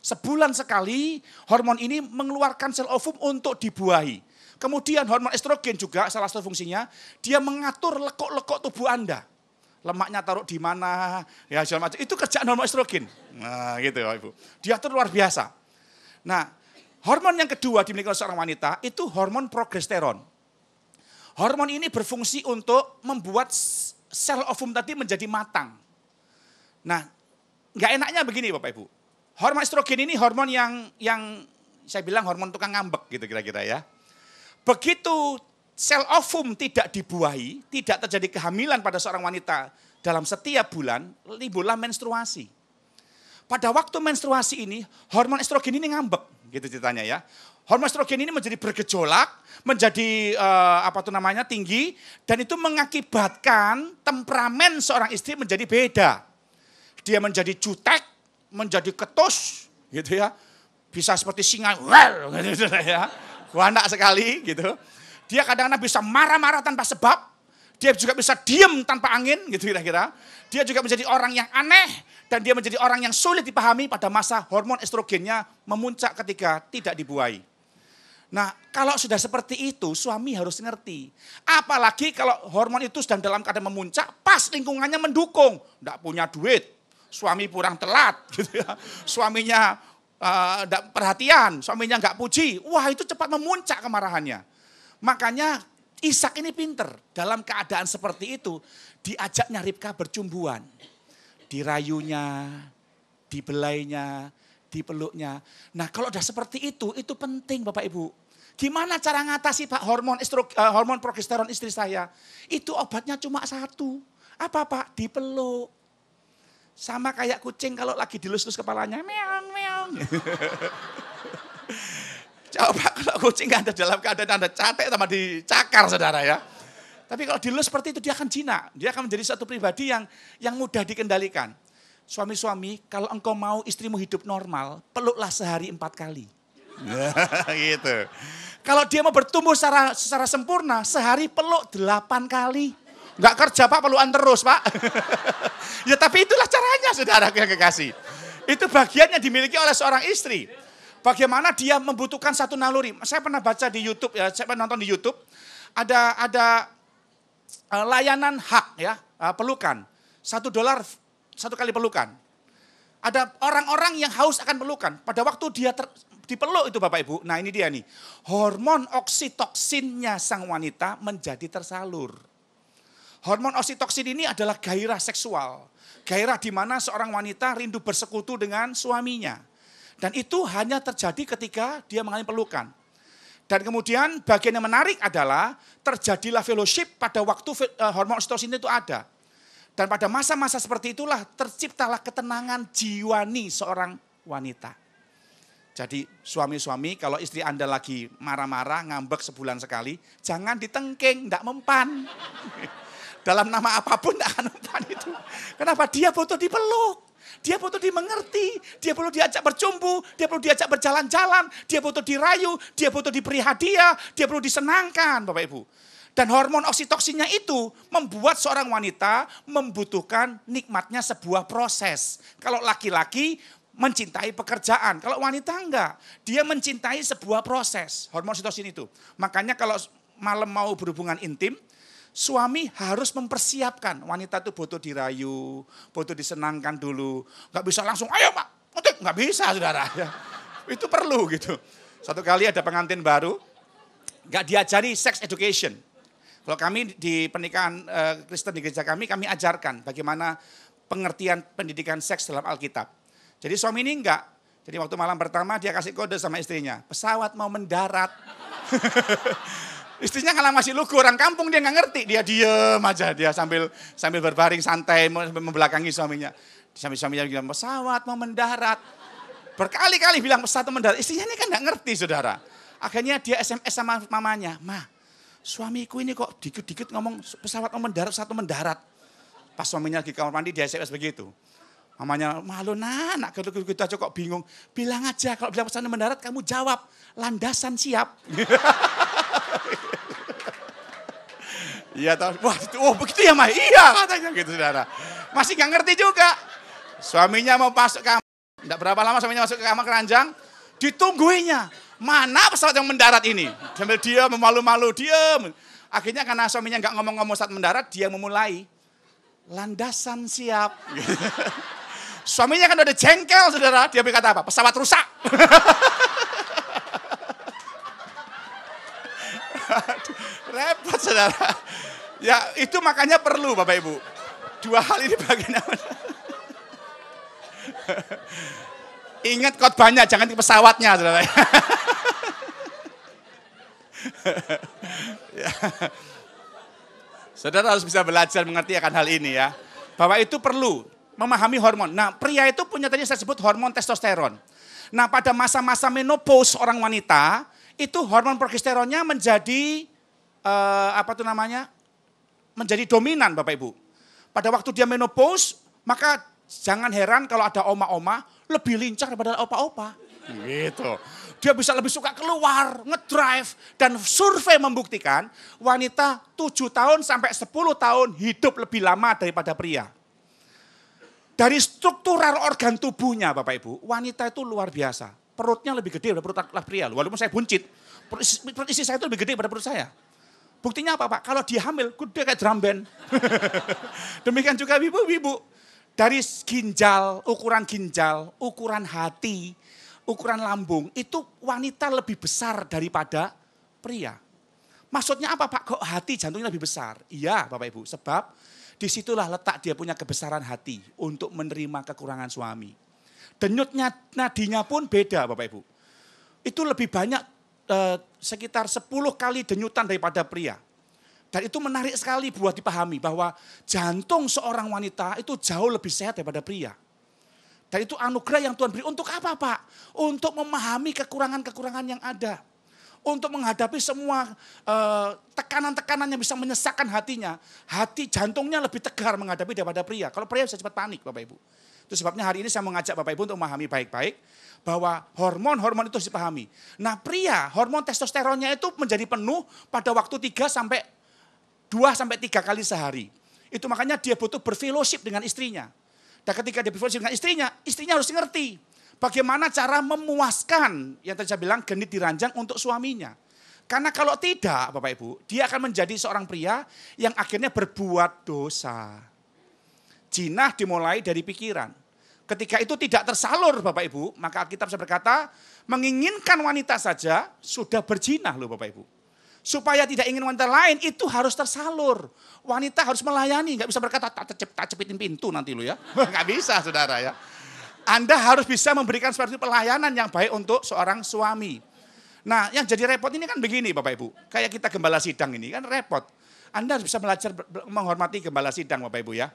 Sebulan sekali hormon ini mengeluarkan sel ovum untuk dibuahi. Kemudian hormon estrogen juga salah satu fungsinya, dia mengatur lekuk-lekuk tubuh Anda lemaknya taruh di mana, ya segala macam. Itu kerjaan hormon estrogen. Nah, gitu ya Ibu. Dia tuh luar biasa. Nah, hormon yang kedua dimiliki oleh seorang wanita itu hormon progesteron. Hormon ini berfungsi untuk membuat sel ovum tadi menjadi matang. Nah, nggak enaknya begini Bapak Ibu. Hormon estrogen ini hormon yang yang saya bilang hormon tukang ngambek gitu kira-kira ya. Begitu sel ovum tidak dibuahi, tidak terjadi kehamilan pada seorang wanita dalam setiap bulan, timbullah menstruasi. Pada waktu menstruasi ini, hormon estrogen ini ngambek, gitu ceritanya ya. Hormon estrogen ini menjadi bergejolak, menjadi uh, apa tuh namanya tinggi, dan itu mengakibatkan temperamen seorang istri menjadi beda. Dia menjadi jutek, menjadi ketus, gitu ya. Bisa seperti singa, well, *laughs* gitu ya. Wanda sekali, gitu dia kadang-kadang bisa marah-marah tanpa sebab. Dia juga bisa diem tanpa angin gitu kira-kira. Dia juga menjadi orang yang aneh dan dia menjadi orang yang sulit dipahami pada masa hormon estrogennya memuncak ketika tidak dibuai. Nah, kalau sudah seperti itu, suami harus ngerti. Apalagi kalau hormon itu sedang dalam keadaan memuncak, pas lingkungannya mendukung. Tidak punya duit, suami kurang telat, *laughs* gitu ya. suaminya tidak eh, uh, perhatian, suaminya nggak puji. Wah, itu cepat memuncak kemarahannya. Makanya Ishak ini pinter. Dalam keadaan seperti itu diajaknya Ribka bercumbuan. Dirayunya, dibelainya, dipeluknya. Nah kalau udah seperti itu, itu penting Bapak Ibu. Gimana cara ngatasi Pak hormon istro, eh, hormon progesteron istri saya? Itu obatnya cuma satu. Apa Pak? Dipeluk. Sama kayak kucing kalau lagi dilus-lus kepalanya. Meong, meong. *laughs* Coba kalau kucing kan ada dalam keadaan Anda capek sama dicakar saudara ya. Tapi kalau dilus seperti itu dia akan jinak. Dia akan menjadi satu pribadi yang yang mudah dikendalikan. Suami-suami, kalau engkau mau istrimu hidup normal, peluklah sehari empat kali. *laughs* gitu. Kalau dia mau bertumbuh secara, secara sempurna, sehari peluk delapan kali. Enggak kerja pak, pelukan terus pak. *laughs* ya tapi itulah caranya saudara yang kekasih. Itu bagian yang dimiliki oleh seorang istri bagaimana dia membutuhkan satu naluri. Saya pernah baca di YouTube ya, saya pernah nonton di YouTube ada ada e, layanan hak ya, e, pelukan. Satu dolar satu kali pelukan. Ada orang-orang yang haus akan pelukan. Pada waktu dia ter, dipeluk itu Bapak Ibu. Nah ini dia nih. Hormon oksitoksinnya sang wanita menjadi tersalur. Hormon oksitoksin ini adalah gairah seksual. Gairah di mana seorang wanita rindu bersekutu dengan suaminya. Dan itu hanya terjadi ketika dia mengalami pelukan. Dan kemudian bagian yang menarik adalah terjadilah fellowship pada waktu eh, hormon oksitosin itu ada. Dan pada masa-masa seperti itulah terciptalah ketenangan jiwani seorang wanita. Jadi suami-suami kalau istri Anda lagi marah-marah, ngambek sebulan sekali, jangan ditengking, tidak mempan. *laughs* Dalam nama apapun tidak akan mempan itu. Kenapa? Dia butuh dipeluk. Dia butuh dimengerti, dia perlu diajak bercumbu, dia perlu diajak berjalan-jalan, dia butuh dirayu, dia butuh diberi hadiah, dia perlu disenangkan Bapak Ibu. Dan hormon oksitoksinya itu membuat seorang wanita membutuhkan nikmatnya sebuah proses. Kalau laki-laki mencintai pekerjaan. Kalau wanita enggak, dia mencintai sebuah proses, hormon oksitosin itu. Makanya kalau malam mau berhubungan intim, suami harus mempersiapkan wanita itu butuh dirayu, butuh disenangkan dulu. Gak bisa langsung, ayo pak, ngetik. Gak bisa saudara. Ya. Itu perlu gitu. Satu kali ada pengantin baru, gak diajari sex education. Kalau kami di pernikahan eh, Kristen di gereja kami, kami ajarkan bagaimana pengertian pendidikan seks dalam Alkitab. Jadi suami ini enggak. Jadi waktu malam pertama dia kasih kode sama istrinya, pesawat mau mendarat. *laughs* Istrinya kalau masih lugu, orang kampung dia nggak ngerti. Dia diem aja, dia sambil sambil berbaring santai, membelakangi suaminya. Sambil suaminya bilang pesawat, mau mendarat. Berkali-kali bilang pesawat mau mendarat. Istrinya ini kan nggak ngerti saudara. Akhirnya dia SMS sama mamanya, Ma, suamiku ini kok dikit-dikit ngomong pesawat mau mendarat, satu mendarat. Pas suaminya lagi kamar mandi dia SMS begitu. Mamanya malu nanak anak kita cukup bingung. Bilang aja kalau bilang pesan mendarat kamu jawab landasan siap. *laughs* Iya tahu. Wah, itu, oh begitu ya mah? Iya katanya gitu saudara. Masih nggak ngerti juga. Suaminya mau masuk kamar. Tidak berapa lama suaminya masuk ke kamar keranjang. Ditungguinya. Mana pesawat yang mendarat ini? Sambil dia memalu-malu, diam. Akhirnya karena suaminya nggak ngomong-ngomong saat mendarat, dia memulai. Landasan siap. *laughs* suaminya kan udah jengkel, saudara. Dia berkata apa? Pesawat rusak. *laughs* Repot saudara. Ya itu makanya perlu Bapak Ibu. Dua hal ini bagian Ingat banyak, jangan di pesawatnya saudara. *laughs* ya. Saudara harus bisa belajar mengerti akan hal ini ya. Bahwa itu perlu memahami hormon. Nah pria itu punya tadi saya sebut hormon testosteron. Nah pada masa-masa menopause orang wanita, itu hormon progesteronnya menjadi uh, apa tuh namanya menjadi dominan Bapak Ibu. Pada waktu dia menopause, maka jangan heran kalau ada oma-oma lebih lincah daripada opa-opa. Gitu. Dia bisa lebih suka keluar, ngedrive, dan survei membuktikan wanita 7 tahun sampai 10 tahun hidup lebih lama daripada pria. Dari struktural organ tubuhnya Bapak Ibu, wanita itu luar biasa. Perutnya lebih gede daripada perut pria, walaupun saya buncit. Perut isi saya itu lebih gede daripada perut saya. Buktinya apa Pak? Kalau dia hamil, gede kayak drum band. *laughs* Demikian juga ibu-ibu. Dari ginjal, ukuran ginjal, ukuran hati, ukuran lambung, itu wanita lebih besar daripada pria. Maksudnya apa Pak? Kok hati jantungnya lebih besar? Iya Bapak Ibu, sebab disitulah letak dia punya kebesaran hati untuk menerima kekurangan suami. Denyutnya nadinya pun beda Bapak Ibu. Itu lebih banyak Eh, sekitar 10 kali denyutan daripada pria. Dan itu menarik sekali buat dipahami bahwa jantung seorang wanita itu jauh lebih sehat daripada pria. Dan itu anugerah yang Tuhan beri untuk apa Pak? Untuk memahami kekurangan-kekurangan yang ada. Untuk menghadapi semua eh, tekanan-tekanan uh, yang bisa menyesakkan hatinya. Hati jantungnya lebih tegar menghadapi daripada pria. Kalau pria bisa cepat panik Bapak Ibu. Itu sebabnya hari ini saya mengajak Bapak Ibu untuk memahami baik-baik bahwa hormon-hormon itu harus dipahami. Nah pria hormon testosteronnya itu menjadi penuh pada waktu 3 sampai 2 sampai 3 kali sehari. Itu makanya dia butuh berfilosip dengan istrinya. Dan ketika dia berfilosip dengan istrinya, istrinya harus ngerti bagaimana cara memuaskan yang tadi saya bilang genit diranjang untuk suaminya. Karena kalau tidak, Bapak Ibu, dia akan menjadi seorang pria yang akhirnya berbuat dosa. Jinah dimulai dari pikiran. Ketika itu tidak tersalur Bapak Ibu, maka Alkitab saya berkata, menginginkan wanita saja sudah berjinah loh Bapak Ibu. Supaya tidak ingin wanita lain itu harus tersalur. Wanita harus melayani, nggak bisa berkata tak cepet tak cepetin pintu nanti lo ya. *laughs* nggak bisa saudara ya. Anda harus bisa memberikan seperti pelayanan yang baik untuk seorang suami. Nah yang jadi repot ini kan begini Bapak Ibu. Kayak kita gembala sidang ini kan repot. Anda harus bisa belajar menghormati gembala sidang Bapak Ibu ya.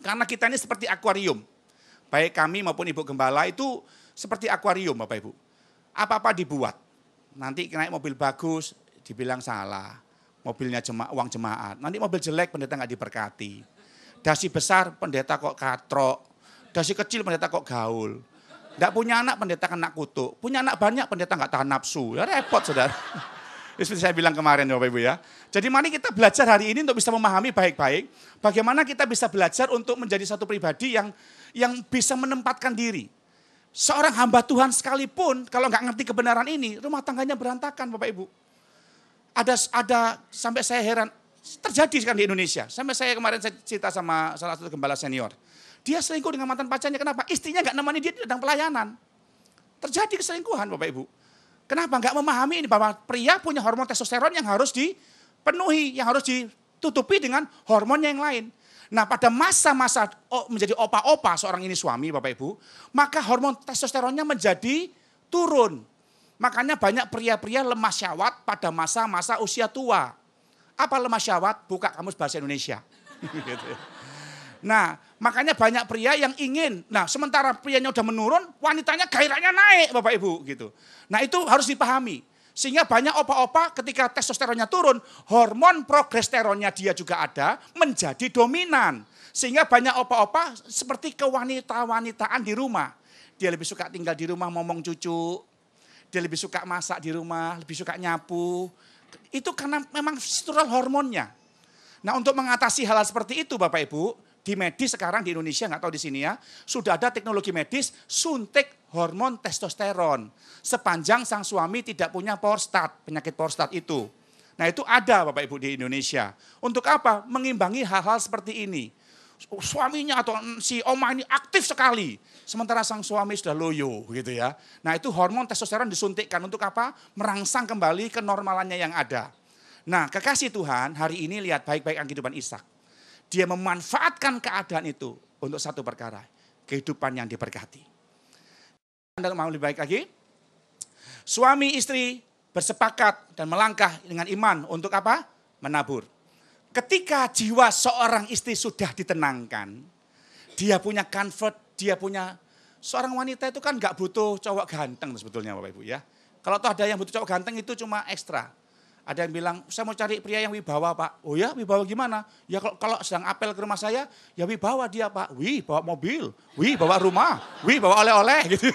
Karena kita ini seperti akuarium baik kami maupun Ibu Gembala itu seperti akuarium Bapak Ibu. Apa-apa dibuat. Nanti naik mobil bagus, dibilang salah. Mobilnya jema, uang jemaat. Nanti mobil jelek, pendeta nggak diberkati. Dasi besar, pendeta kok katrok. Dasi kecil, pendeta kok gaul. Nggak punya anak, pendeta kena kutuk. Punya anak banyak, pendeta nggak tahan nafsu. Ya repot, saudara. Seperti *laughs* saya bilang kemarin Bapak Ibu ya. Jadi mari kita belajar hari ini untuk bisa memahami baik-baik bagaimana kita bisa belajar untuk menjadi satu pribadi yang yang bisa menempatkan diri. Seorang hamba Tuhan sekalipun kalau nggak ngerti kebenaran ini, rumah tangganya berantakan Bapak Ibu. Ada ada sampai saya heran terjadi kan di Indonesia. Sampai saya kemarin saya cerita sama salah satu gembala senior. Dia selingkuh dengan mantan pacarnya. Kenapa? Istrinya nggak nemani dia datang pelayanan. Terjadi keselingkuhan Bapak Ibu. Kenapa? Nggak memahami ini bahwa pria punya hormon testosteron yang harus dipenuhi, yang harus ditutupi dengan hormon yang lain. Nah pada masa-masa oh, menjadi opa-opa seorang ini suami Bapak Ibu, maka hormon testosteronnya menjadi turun. Makanya banyak pria-pria lemah syawat pada masa-masa usia tua. Apa lemah syawat? Buka kamus bahasa Indonesia. *laughs* Gitu. Nah, makanya banyak pria yang ingin. Nah, sementara prianya udah menurun, wanitanya gairahnya naik, Bapak Ibu, gitu. Nah, itu harus dipahami. Sehingga banyak opa-opa ketika testosteronnya turun, hormon progesteronnya dia juga ada, menjadi dominan. Sehingga banyak opa-opa seperti kewanita-wanitaan di rumah. Dia lebih suka tinggal di rumah ngomong cucu, dia lebih suka masak di rumah, lebih suka nyapu. Itu karena memang struktural hormonnya. Nah untuk mengatasi hal, -hal seperti itu Bapak Ibu, di medis sekarang di Indonesia, nggak tahu di sini ya, sudah ada teknologi medis suntik hormon testosteron sepanjang sang suami tidak punya prostat, penyakit prostat itu. Nah itu ada Bapak Ibu di Indonesia. Untuk apa? Mengimbangi hal-hal seperti ini. Suaminya atau si oma ini aktif sekali. Sementara sang suami sudah loyo gitu ya. Nah itu hormon testosteron disuntikkan untuk apa? Merangsang kembali kenormalannya yang ada. Nah kekasih Tuhan hari ini lihat baik-baik kehidupan Ishak. Dia memanfaatkan keadaan itu untuk satu perkara. Kehidupan yang diberkati. Anda mau lebih baik lagi. Suami istri bersepakat dan melangkah dengan iman untuk apa? Menabur. Ketika jiwa seorang istri sudah ditenangkan, dia punya comfort, dia punya seorang wanita itu kan nggak butuh cowok ganteng sebetulnya Bapak Ibu ya. Kalau toh ada yang butuh cowok ganteng itu cuma ekstra. Ada yang bilang, saya mau cari pria yang wibawa pak. Oh ya, wibawa gimana? Ya kalau, kalau sedang apel ke rumah saya, ya wibawa dia pak. Wih, bawa mobil. Wih, bawa rumah. Wih, bawa oleh-oleh. *laughs* Gitu.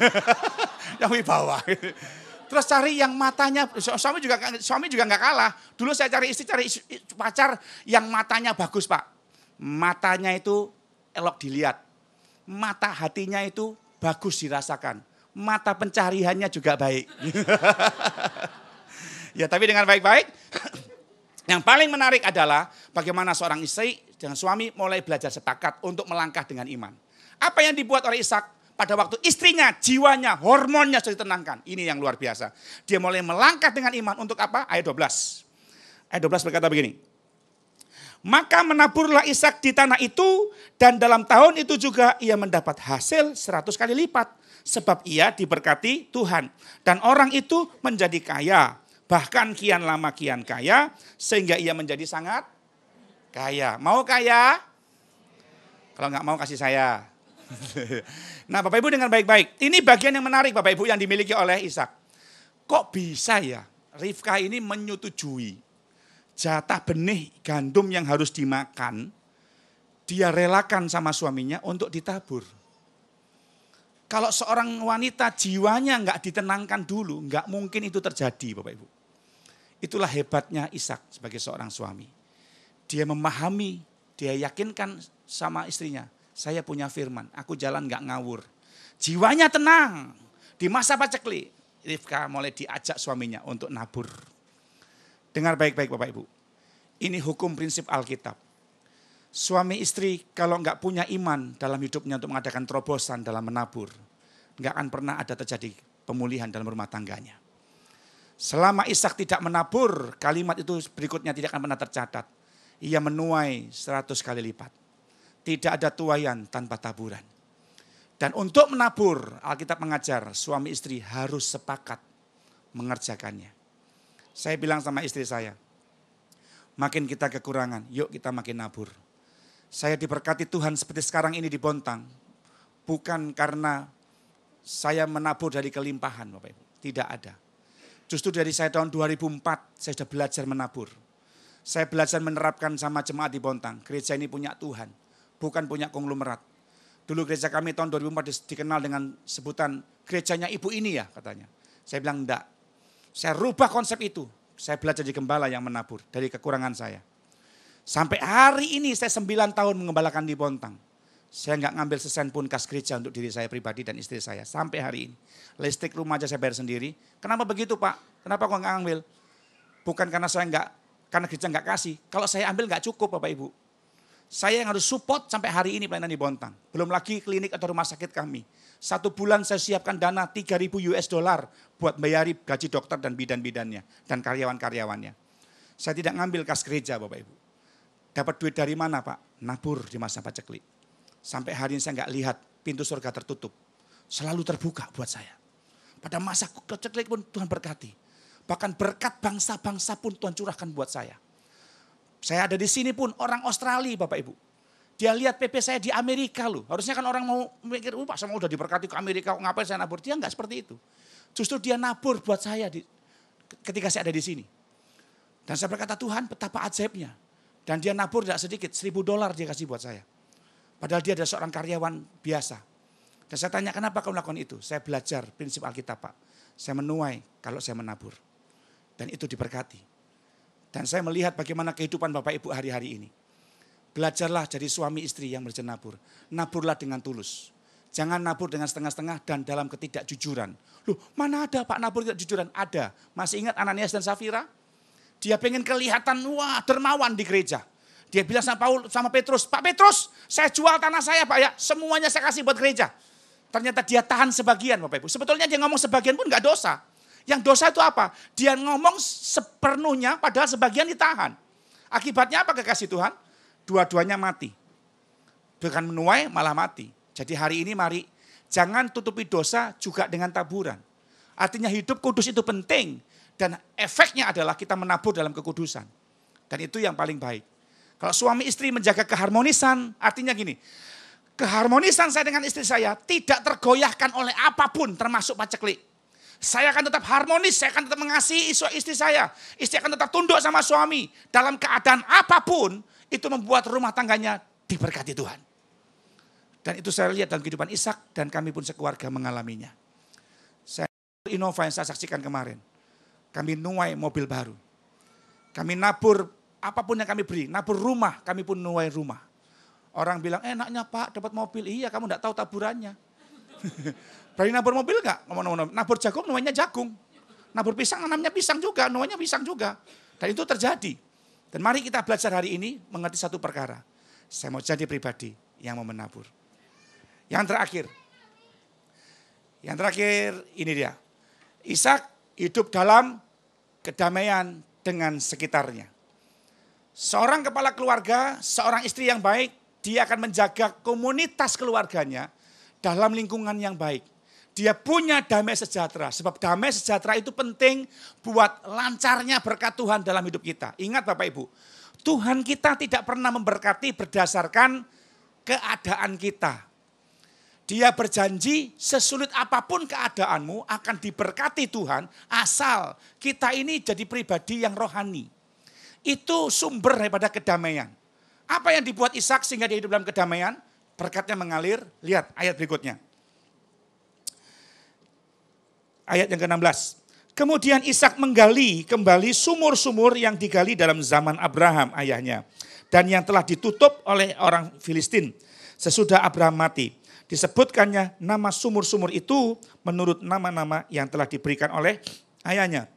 *laughs* yang wibawa. Terus cari yang matanya, suami juga suami juga nggak kalah. Dulu saya cari istri, cari pacar yang matanya bagus pak. Matanya itu elok dilihat. Mata hatinya itu bagus dirasakan. Mata pencariannya juga baik. *laughs* ya, tapi dengan baik-baik. *coughs* Yang paling menarik adalah bagaimana seorang istri dengan suami mulai belajar sepakat untuk melangkah dengan iman. Apa yang dibuat oleh Ishak pada waktu istrinya, jiwanya, hormonnya sudah ditenangkan. Ini yang luar biasa. Dia mulai melangkah dengan iman untuk apa? Ayat 12. Ayat 12 berkata begini. Maka menaburlah Ishak di tanah itu dan dalam tahun itu juga ia mendapat hasil seratus kali lipat. Sebab ia diberkati Tuhan. Dan orang itu menjadi kaya bahkan kian lama kian kaya sehingga ia menjadi sangat kaya. Mau kaya? Kalau nggak mau kasih saya. *laughs* nah Bapak Ibu dengan baik-baik. Ini bagian yang menarik Bapak Ibu yang dimiliki oleh Ishak. Kok bisa ya Rifka ini menyetujui jatah benih gandum yang harus dimakan. Dia relakan sama suaminya untuk ditabur. Kalau seorang wanita jiwanya nggak ditenangkan dulu, nggak mungkin itu terjadi Bapak Ibu. Itulah hebatnya Ishak sebagai seorang suami. Dia memahami, dia yakinkan sama istrinya. Saya punya firman, aku jalan gak ngawur. Jiwanya tenang. Di masa pacekli, Rifka mulai diajak suaminya untuk nabur. Dengar baik-baik Bapak Ibu. Ini hukum prinsip Alkitab. Suami istri kalau nggak punya iman dalam hidupnya untuk mengadakan terobosan dalam menabur, nggak akan pernah ada terjadi pemulihan dalam rumah tangganya. Selama Ishak tidak menabur, kalimat itu berikutnya tidak akan pernah tercatat. Ia menuai seratus kali lipat. Tidak ada tuayan tanpa taburan. Dan untuk menabur, Alkitab mengajar suami istri harus sepakat mengerjakannya. Saya bilang sama istri saya, makin kita kekurangan, yuk kita makin nabur. Saya diberkati Tuhan seperti sekarang ini di Bontang, bukan karena saya menabur dari kelimpahan Bapak Ibu, tidak ada Justru dari saya tahun 2004 saya sudah belajar menabur. Saya belajar menerapkan sama jemaat di Bontang. Gereja ini punya Tuhan, bukan punya konglomerat. Dulu gereja kami tahun 2004 dikenal dengan sebutan gerejanya ibu ini ya katanya. Saya bilang enggak. Saya rubah konsep itu. Saya belajar di gembala yang menabur dari kekurangan saya. Sampai hari ini saya 9 tahun mengembalakan di Bontang. Saya nggak ngambil sesen pun kas gereja untuk diri saya pribadi dan istri saya. Sampai hari ini. Listrik rumah aja saya bayar sendiri. Kenapa begitu Pak? Kenapa kok nggak ngambil? Bukan karena saya nggak, karena gereja nggak kasih. Kalau saya ambil nggak cukup Bapak Ibu. Saya yang harus support sampai hari ini pelayanan di Bontang. Belum lagi klinik atau rumah sakit kami. Satu bulan saya siapkan dana 3.000 US dollar buat bayari gaji dokter dan bidan-bidannya dan karyawan-karyawannya. Saya tidak ngambil kas gereja Bapak Ibu. Dapat duit dari mana Pak? Nabur di masa paceklik. Sampai hari ini saya nggak lihat pintu surga tertutup. Selalu terbuka buat saya. Pada masa kecil pun Tuhan berkati. Bahkan berkat bangsa-bangsa pun Tuhan curahkan buat saya. Saya ada di sini pun orang Australia Bapak Ibu. Dia lihat PP saya di Amerika loh. Harusnya kan orang mau mikir, Pak saya udah diberkati ke Amerika, ngapain saya nabur? Dia nggak seperti itu. Justru dia nabur buat saya di, ketika saya ada di sini. Dan saya berkata, Tuhan betapa ajaibnya. Dan dia nabur tidak sedikit, seribu dolar dia kasih buat saya. Padahal dia adalah seorang karyawan biasa. Dan saya tanya, kenapa kamu melakukan itu? Saya belajar prinsip Alkitab, Pak. Saya menuai kalau saya menabur. Dan itu diberkati. Dan saya melihat bagaimana kehidupan Bapak Ibu hari-hari ini. Belajarlah jadi suami istri yang berjenabur. Naburlah dengan tulus. Jangan nabur dengan setengah-setengah dan dalam ketidakjujuran. Loh, mana ada Pak nabur tidak jujuran? Ada. Masih ingat Ananias dan Safira? Dia pengen kelihatan, wah dermawan di gereja. Dia bilang sama Paul, sama Petrus, Pak Petrus, saya jual tanah saya Pak ya, semuanya saya kasih buat gereja. Ternyata dia tahan sebagian Bapak Ibu. Sebetulnya dia ngomong sebagian pun nggak dosa. Yang dosa itu apa? Dia ngomong sepenuhnya padahal sebagian ditahan. Akibatnya apa kekasih Tuhan? Dua-duanya mati. Bukan menuai malah mati. Jadi hari ini mari jangan tutupi dosa juga dengan taburan. Artinya hidup kudus itu penting dan efeknya adalah kita menabur dalam kekudusan. Dan itu yang paling baik. Kalau suami istri menjaga keharmonisan, artinya gini. Keharmonisan saya dengan istri saya tidak tergoyahkan oleh apapun termasuk paceklik. Saya akan tetap harmonis, saya akan tetap mengasihi istri saya. Istri akan tetap tunduk sama suami. Dalam keadaan apapun, itu membuat rumah tangganya diberkati Tuhan. Dan itu saya lihat dalam kehidupan Ishak dan kami pun sekeluarga mengalaminya. Saya Innova yang saya saksikan kemarin. Kami nuai mobil baru. Kami nabur apapun yang kami beri, nabur rumah, kami pun nuai rumah. Orang bilang, enaknya Pak dapat mobil. Iya, kamu enggak tahu taburannya. *laughs* Berani nabur mobil enggak? Nabur jagung, nuainya jagung. Nabur pisang, namanya pisang juga, nuainya pisang juga. Dan itu terjadi. Dan mari kita belajar hari ini mengerti satu perkara. Saya mau jadi pribadi yang mau menabur. Yang terakhir. Yang terakhir ini dia. Ishak hidup dalam kedamaian dengan sekitarnya. Seorang kepala keluarga, seorang istri yang baik, dia akan menjaga komunitas keluarganya dalam lingkungan yang baik. Dia punya damai sejahtera, sebab damai sejahtera itu penting buat lancarnya berkat Tuhan dalam hidup kita. Ingat Bapak Ibu, Tuhan kita tidak pernah memberkati berdasarkan keadaan kita. Dia berjanji sesulit apapun keadaanmu akan diberkati Tuhan asal kita ini jadi pribadi yang rohani itu sumber daripada kedamaian. Apa yang dibuat Ishak sehingga dia hidup dalam kedamaian? Berkatnya mengalir. Lihat ayat berikutnya. Ayat yang ke-16. Kemudian Ishak menggali kembali sumur-sumur yang digali dalam zaman Abraham ayahnya dan yang telah ditutup oleh orang Filistin sesudah Abraham mati. Disebutkannya nama sumur-sumur itu menurut nama-nama yang telah diberikan oleh ayahnya.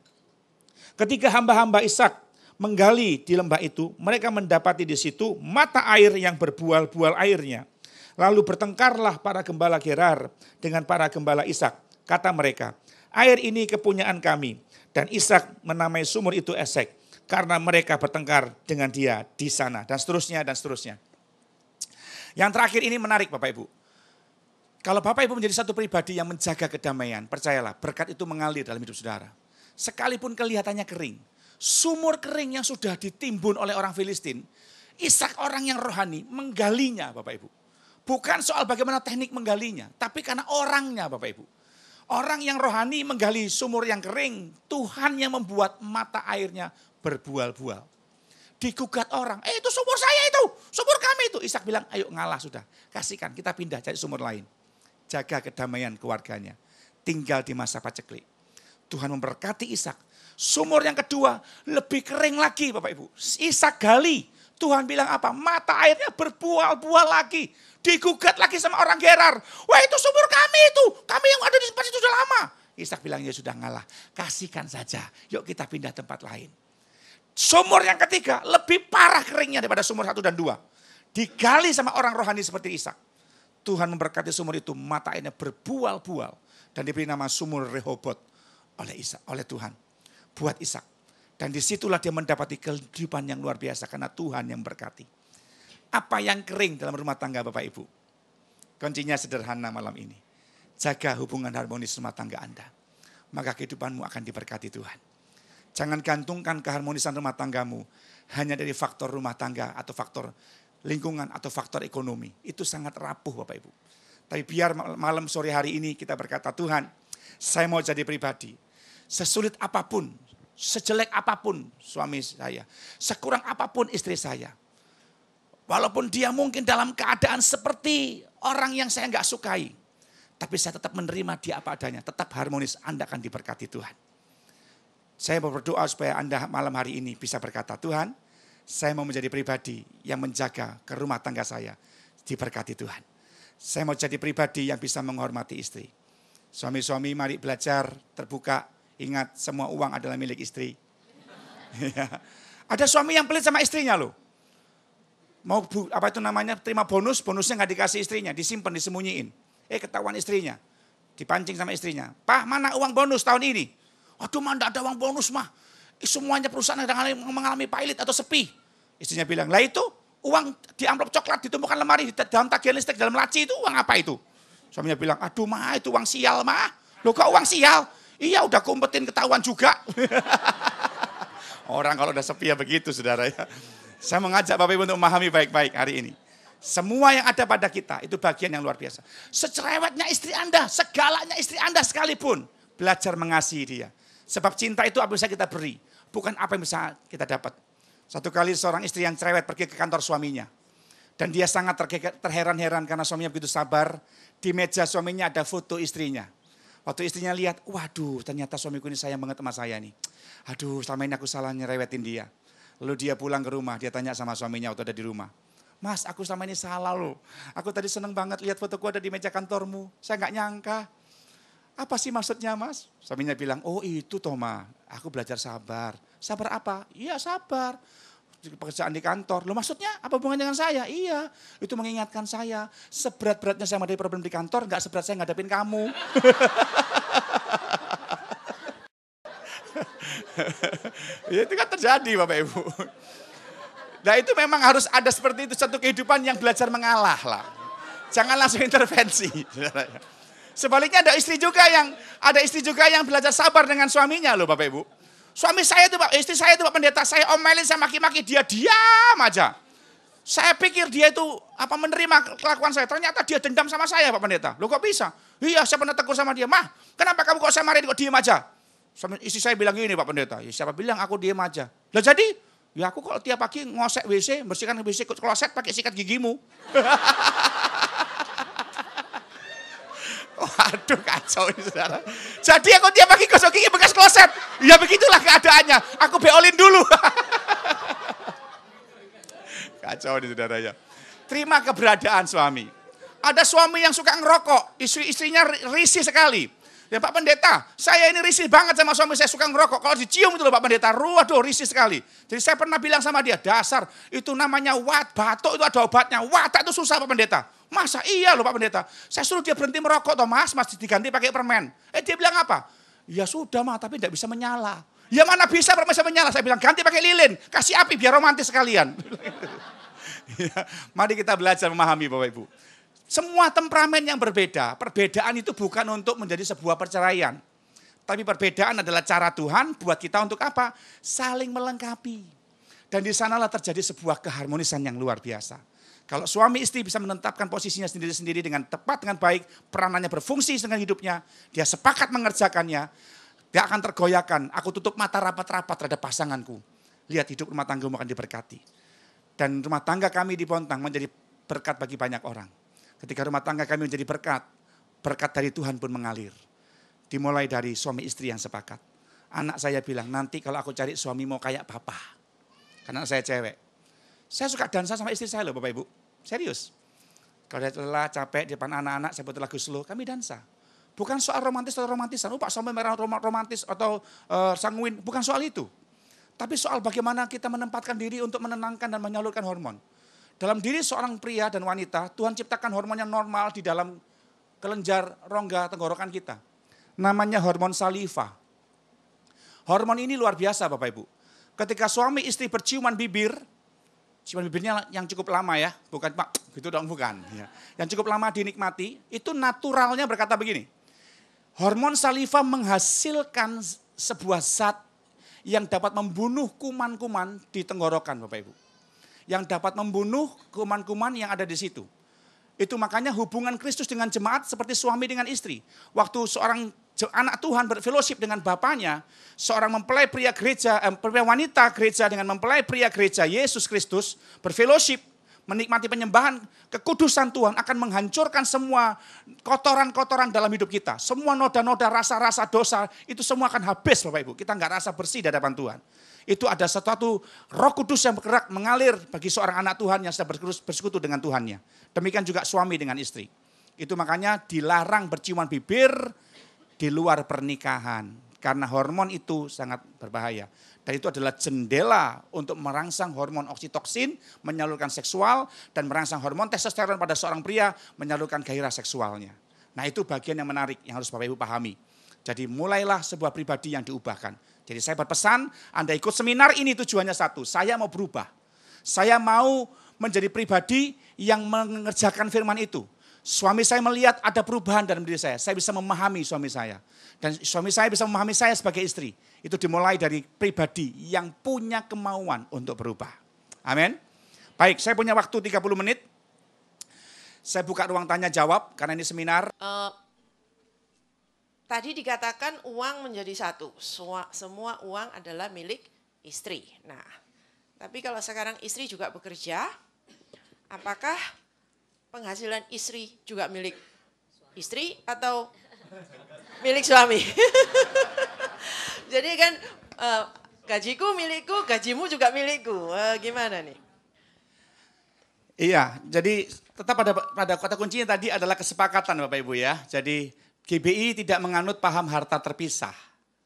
Ketika hamba-hamba Ishak menggali di lembah itu, mereka mendapati di situ mata air yang berbual-bual airnya. Lalu bertengkarlah para gembala Gerar dengan para gembala Ishak. Kata mereka, air ini kepunyaan kami. Dan Ishak menamai sumur itu Esek karena mereka bertengkar dengan dia di sana dan seterusnya dan seterusnya. Yang terakhir ini menarik Bapak Ibu. Kalau Bapak Ibu menjadi satu pribadi yang menjaga kedamaian, percayalah berkat itu mengalir dalam hidup saudara. Sekalipun kelihatannya kering, sumur kering yang sudah ditimbun oleh orang Filistin, Ishak orang yang rohani menggalinya Bapak Ibu. Bukan soal bagaimana teknik menggalinya, tapi karena orangnya Bapak Ibu. Orang yang rohani menggali sumur yang kering, Tuhan yang membuat mata airnya berbual-bual. Digugat orang, eh itu sumur saya itu, sumur kami itu. Ishak bilang, ayo ngalah sudah, kasihkan kita pindah cari sumur lain. Jaga kedamaian keluarganya, tinggal di masa paceklik. Tuhan memberkati Ishak Sumur yang kedua lebih kering lagi Bapak Ibu. Isa gali. Tuhan bilang apa? Mata airnya berbual-bual lagi. Digugat lagi sama orang Gerar. Wah itu sumur kami itu. Kami yang ada di tempat itu sudah lama. Ishak bilang ya sudah ngalah. Kasihkan saja. Yuk kita pindah tempat lain. Sumur yang ketiga lebih parah keringnya daripada sumur satu dan dua. Digali sama orang rohani seperti Ishak. Tuhan memberkati sumur itu. Mata airnya berbual-bual. Dan diberi nama sumur Rehobot oleh Isa, oleh Tuhan buat Ishak. Dan disitulah dia mendapati kehidupan yang luar biasa karena Tuhan yang berkati. Apa yang kering dalam rumah tangga Bapak Ibu? Kuncinya sederhana malam ini. Jaga hubungan harmonis rumah tangga Anda. Maka kehidupanmu akan diberkati Tuhan. Jangan gantungkan keharmonisan rumah tanggamu hanya dari faktor rumah tangga atau faktor lingkungan atau faktor ekonomi. Itu sangat rapuh Bapak Ibu. Tapi biar malam sore hari ini kita berkata Tuhan, saya mau jadi pribadi Sesulit apapun, sejelek apapun suami saya, sekurang apapun istri saya. Walaupun dia mungkin dalam keadaan seperti orang yang saya nggak sukai, tapi saya tetap menerima dia apa adanya, tetap harmonis, Anda akan diberkati Tuhan. Saya berdoa supaya Anda malam hari ini bisa berkata, Tuhan, saya mau menjadi pribadi yang menjaga ke rumah tangga saya, diberkati Tuhan. Saya mau jadi pribadi yang bisa menghormati istri. Suami-suami mari belajar terbuka Ingat, semua uang adalah milik istri. *laughs* Ya. Ada suami yang pelit sama istrinya loh. Mau bu, apa itu namanya terima bonus, bonusnya nggak dikasih istrinya, disimpan, disembunyiin. Eh ketahuan istrinya, dipancing sama istrinya. Pak mana uang bonus tahun ini? Aduh mana ada uang bonus mah. Eh, semuanya perusahaan yang mengalami pilot atau sepi. Istrinya bilang, lah itu uang di amplop coklat ditumpukan lemari di dalam tagihan listrik dalam laci itu uang apa itu? Suaminya bilang, aduh mah itu uang sial mah. Loh kok uang sial? Iya udah kumpetin ketahuan juga. *laughs* Orang kalau udah sepi ya begitu saudara ya. Saya mengajak Bapak Ibu untuk memahami baik-baik hari ini. Semua yang ada pada kita itu bagian yang luar biasa. Secerewetnya istri Anda, segalanya istri Anda sekalipun. Belajar mengasihi dia. Sebab cinta itu apa yang bisa kita beri. Bukan apa yang bisa kita dapat. Satu kali seorang istri yang cerewet pergi ke kantor suaminya. Dan dia sangat terheran-heran karena suaminya begitu sabar. Di meja suaminya ada foto istrinya. Waktu istrinya lihat, waduh ternyata suamiku ini sayang banget sama saya nih. Aduh selama ini aku salah nyerewetin dia. Lalu dia pulang ke rumah, dia tanya sama suaminya waktu ada di rumah. Mas, aku selama ini salah loh. Aku tadi seneng banget lihat fotoku ada di meja kantormu. Saya nggak nyangka. Apa sih maksudnya mas? Suaminya bilang, oh itu Toma, aku belajar sabar. Sabar apa? Iya sabar pekerjaan di kantor. lo maksudnya apa hubungan dengan saya? Iya, itu mengingatkan saya. Seberat-beratnya saya menghadapi problem di kantor, nggak seberat saya ngadepin kamu. *laughs* ya, itu kan terjadi Bapak Ibu. Nah itu memang harus ada seperti itu satu kehidupan yang belajar mengalah lah. Jangan langsung intervensi. *laughs* Sebaliknya ada istri juga yang ada istri juga yang belajar sabar dengan suaminya loh Bapak Ibu. Suami saya itu Pak, istri saya itu Pak pendeta, saya omelin, saya maki-maki, dia diam aja. Saya pikir dia itu apa menerima kelakuan saya. Ternyata dia dendam sama saya Pak Pendeta. Loh kok bisa? Iya, saya pernah tegur sama dia. Mah, kenapa kamu kok saya marahin kok diem aja? Suami istri saya bilang ini Pak Pendeta. Ya, siapa bilang aku diem aja? Lah jadi, ya aku kalau tiap pagi ngosek WC, bersihkan WC kloset pakai sikat gigimu. *laughs* Waduh kacau ini saudara. Jadi aku tiap pagi gosok gigi bekas kloset. Ya begitulah keadaannya. Aku beolin dulu. *laughs* kacau ini saudara ya. Terima keberadaan suami. Ada suami yang suka ngerokok. Istri-istrinya risih sekali. Ya Pak Pendeta, saya ini risih banget sama suami saya suka ngerokok. Kalau dicium itu loh Pak Pendeta, waduh risih sekali. Jadi saya pernah bilang sama dia, dasar itu namanya wat, batuk itu ada obatnya. Watak itu susah Pak Pendeta. Masa iya loh Pak Pendeta. Saya suruh dia berhenti merokok toh Mas, Mas diganti pakai permen. Eh dia bilang apa? Ya sudah mah tapi tidak bisa menyala. Ya mana bisa permen bisa menyala? Saya bilang ganti pakai lilin, kasih api biar romantis sekalian. *laughs* Ya, mari kita belajar memahami Bapak Ibu. Semua temperamen yang berbeda, perbedaan itu bukan untuk menjadi sebuah perceraian. Tapi perbedaan adalah cara Tuhan buat kita untuk apa? Saling melengkapi. Dan di sanalah terjadi sebuah keharmonisan yang luar biasa. Kalau suami istri bisa menetapkan posisinya sendiri-sendiri dengan tepat, dengan baik, peranannya berfungsi dengan hidupnya, dia sepakat mengerjakannya, dia akan tergoyahkan. Aku tutup mata rapat-rapat terhadap pasanganku. Lihat hidup rumah tangga akan diberkati. Dan rumah tangga kami di Pontang menjadi berkat bagi banyak orang. Ketika rumah tangga kami menjadi berkat, berkat dari Tuhan pun mengalir. Dimulai dari suami istri yang sepakat. Anak saya bilang, nanti kalau aku cari suami mau kayak papa. Karena saya cewek. Saya suka dansa sama istri saya loh Bapak Ibu. Serius. Kalau dia lelah, capek, di depan anak-anak, saya buat lagu slow, kami dansa. Bukan soal romantis atau romantisan. Oh, Pak Somel merah romantis atau uh, sanguin. Bukan soal itu. Tapi soal bagaimana kita menempatkan diri untuk menenangkan dan menyalurkan hormon. Dalam diri seorang pria dan wanita, Tuhan ciptakan hormon yang normal di dalam kelenjar rongga tenggorokan kita. Namanya hormon saliva. Hormon ini luar biasa Bapak Ibu. Ketika suami istri berciuman bibir, Cuman bibirnya yang cukup lama ya, bukan pak gitu dong bukan. Ya. Yang cukup lama dinikmati itu naturalnya berkata begini, hormon saliva menghasilkan sebuah zat yang dapat membunuh kuman-kuman di tenggorokan Bapak Ibu. Yang dapat membunuh kuman-kuman yang ada di situ. Itu makanya hubungan Kristus dengan jemaat seperti suami dengan istri. Waktu seorang anak Tuhan berfellowship dengan bapaknya, seorang mempelai pria gereja, eh, pria wanita gereja dengan mempelai pria gereja Yesus Kristus berfellowship, menikmati penyembahan kekudusan Tuhan akan menghancurkan semua kotoran-kotoran dalam hidup kita. Semua noda-noda, rasa-rasa dosa itu semua akan habis Bapak Ibu. Kita nggak rasa bersih di hadapan Tuhan. Itu ada sesuatu roh kudus yang bergerak mengalir bagi seorang anak Tuhan yang sedang bersekutu dengan Tuhannya. Demikian juga suami dengan istri. Itu makanya dilarang berciuman bibir, di luar pernikahan. Karena hormon itu sangat berbahaya. Dan itu adalah jendela untuk merangsang hormon oksitoksin, menyalurkan seksual, dan merangsang hormon testosteron pada seorang pria, menyalurkan gairah seksualnya. Nah itu bagian yang menarik yang harus Bapak Ibu pahami. Jadi mulailah sebuah pribadi yang diubahkan. Jadi saya berpesan, Anda ikut seminar ini tujuannya satu, saya mau berubah. Saya mau menjadi pribadi yang mengerjakan firman itu. Suami saya melihat ada perubahan dalam diri saya. Saya bisa memahami suami saya. Dan suami saya bisa memahami saya sebagai istri. Itu dimulai dari pribadi yang punya kemauan untuk berubah. Amin. Baik, saya punya waktu 30 menit. Saya buka ruang tanya jawab karena ini seminar.
Uh, tadi dikatakan uang menjadi satu. Semua, semua uang adalah milik istri. Nah, tapi kalau sekarang istri juga bekerja, apakah penghasilan istri juga milik istri atau milik suami. *laughs* Jadi kan uh, gajiku milikku, gajimu juga milikku. Uh, gimana nih?
Iya, jadi tetap pada pada kata kuncinya tadi adalah kesepakatan Bapak Ibu ya. Jadi GBI tidak menganut paham harta terpisah.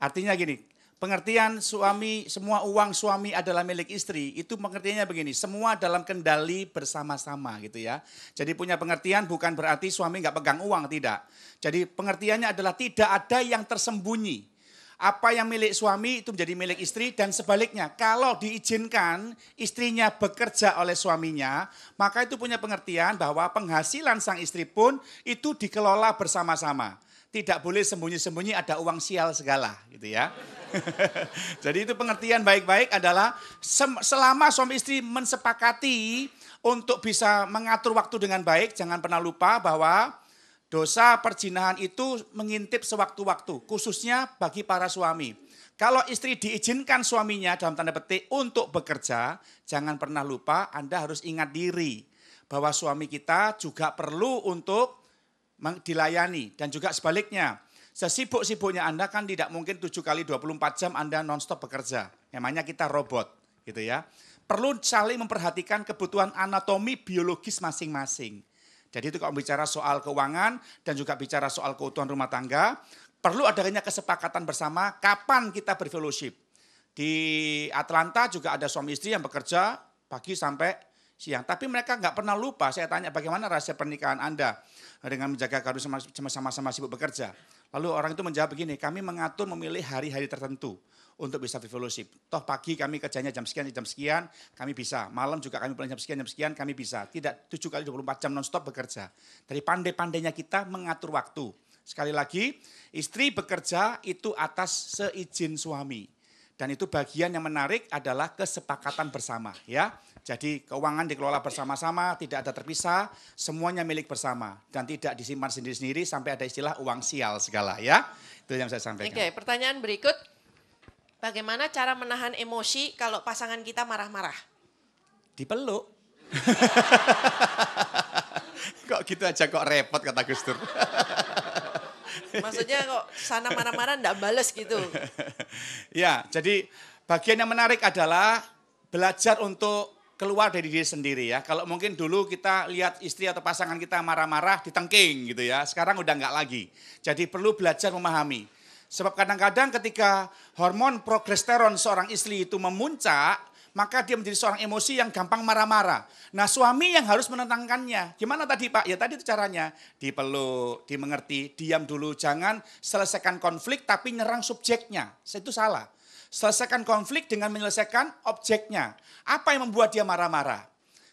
Artinya gini, Pengertian suami, semua uang suami adalah milik istri, itu pengertiannya begini, semua dalam kendali bersama-sama gitu ya. Jadi punya pengertian bukan berarti suami nggak pegang uang, tidak. Jadi pengertiannya adalah tidak ada yang tersembunyi. Apa yang milik suami itu menjadi milik istri dan sebaliknya. Kalau diizinkan istrinya bekerja oleh suaminya, maka itu punya pengertian bahwa penghasilan sang istri pun itu dikelola bersama-sama tidak boleh sembunyi-sembunyi ada uang sial segala gitu ya. *laughs* Jadi itu pengertian baik-baik adalah selama suami istri mensepakati untuk bisa mengatur waktu dengan baik, jangan pernah lupa bahwa dosa perzinahan itu mengintip sewaktu-waktu, khususnya bagi para suami. Kalau istri diizinkan suaminya dalam tanda petik untuk bekerja, jangan pernah lupa Anda harus ingat diri bahwa suami kita juga perlu untuk dilayani. Dan juga sebaliknya, sesibuk-sibuknya Anda kan tidak mungkin 7 kali 24 jam Anda nonstop bekerja. Namanya kita robot gitu ya. Perlu saling memperhatikan kebutuhan anatomi biologis masing-masing. Jadi itu kalau bicara soal keuangan dan juga bicara soal keutuhan rumah tangga, perlu adanya kesepakatan bersama kapan kita berfellowship. Di Atlanta juga ada suami istri yang bekerja pagi sampai siang. Tapi mereka nggak pernah lupa, saya tanya bagaimana rahasia pernikahan Anda dengan menjaga kardus sama-sama sibuk bekerja. Lalu orang itu menjawab begini, kami mengatur memilih hari-hari tertentu untuk bisa fellowship. Toh pagi kami kerjanya jam sekian, jam sekian, kami bisa. Malam juga kami pulang jam sekian, jam sekian, kami bisa. Tidak 7 kali 24 jam nonstop bekerja. Dari pandai-pandainya kita mengatur waktu. Sekali lagi, istri bekerja itu atas seizin suami. Dan itu bagian yang menarik adalah kesepakatan bersama ya. Jadi keuangan dikelola bersama-sama, tidak ada terpisah, semuanya milik bersama dan tidak disimpan sendiri-sendiri sampai ada istilah uang sial segala ya. Itu yang saya sampaikan. Oke,
pertanyaan berikut. Bagaimana cara menahan emosi kalau pasangan kita marah-marah?
Dipeluk. *laughs* kok gitu aja kok repot kata Gus *laughs*
Maksudnya kok sana mana-mana ndak bales gitu.
*laughs* ya, jadi bagian yang menarik adalah belajar untuk keluar dari diri sendiri ya. Kalau mungkin dulu kita lihat istri atau pasangan kita marah-marah ditengking gitu ya. Sekarang udah enggak lagi. Jadi perlu belajar memahami. Sebab kadang-kadang ketika hormon progesteron seorang istri itu memuncak, maka dia menjadi seorang emosi yang gampang marah-marah. Nah suami yang harus menentangkannya. Gimana tadi Pak? Ya tadi itu caranya. Dipeluk, dimengerti, diam dulu. Jangan selesaikan konflik tapi nyerang subjeknya. Itu salah. Selesaikan konflik dengan menyelesaikan objeknya. Apa yang membuat dia marah-marah?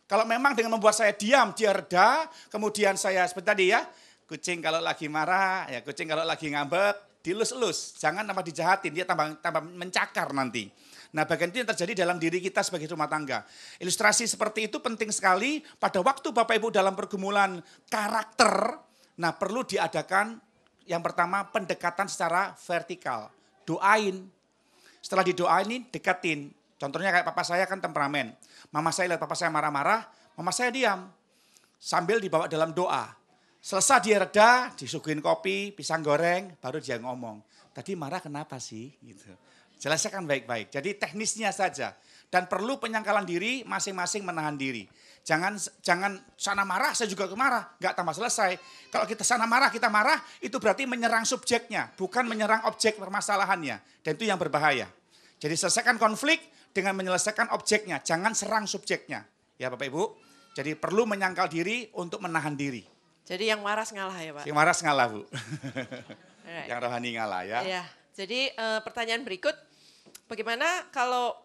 Kalau memang dengan membuat saya diam, dia reda, kemudian saya seperti tadi ya, kucing kalau lagi marah, ya kucing kalau lagi ngambek, dilus-lus. Jangan tambah dijahatin, dia tambah, tambah mencakar nanti. Nah bagian itu yang terjadi dalam diri kita sebagai rumah tangga. Ilustrasi seperti itu penting sekali pada waktu Bapak Ibu dalam pergumulan karakter. Nah perlu diadakan yang pertama pendekatan secara vertikal. Doain. Setelah didoain deketin. Contohnya kayak papa saya kan temperamen. Mama saya lihat papa saya marah-marah, mama saya diam. Sambil dibawa dalam doa. Selesai dia reda, disuguhin kopi, pisang goreng, baru dia ngomong. Tadi marah kenapa sih? Gitu. Jelaskan baik-baik. Jadi teknisnya saja. Dan perlu penyangkalan diri, masing-masing menahan diri. Jangan jangan sana marah, saya juga marah. Nggak tambah selesai. Kalau kita sana marah, kita marah, itu berarti menyerang subjeknya. Bukan menyerang objek permasalahannya. Dan itu yang berbahaya. Jadi selesaikan konflik dengan menyelesaikan objeknya. Jangan serang subjeknya. Ya Bapak Ibu. Jadi perlu menyangkal diri untuk menahan diri.
Jadi yang marah ngalah ya Pak? Yang
marah ngalah Bu. *laughs* Right. yang rohani ngalah ya. Iya.
Jadi e, pertanyaan berikut bagaimana kalau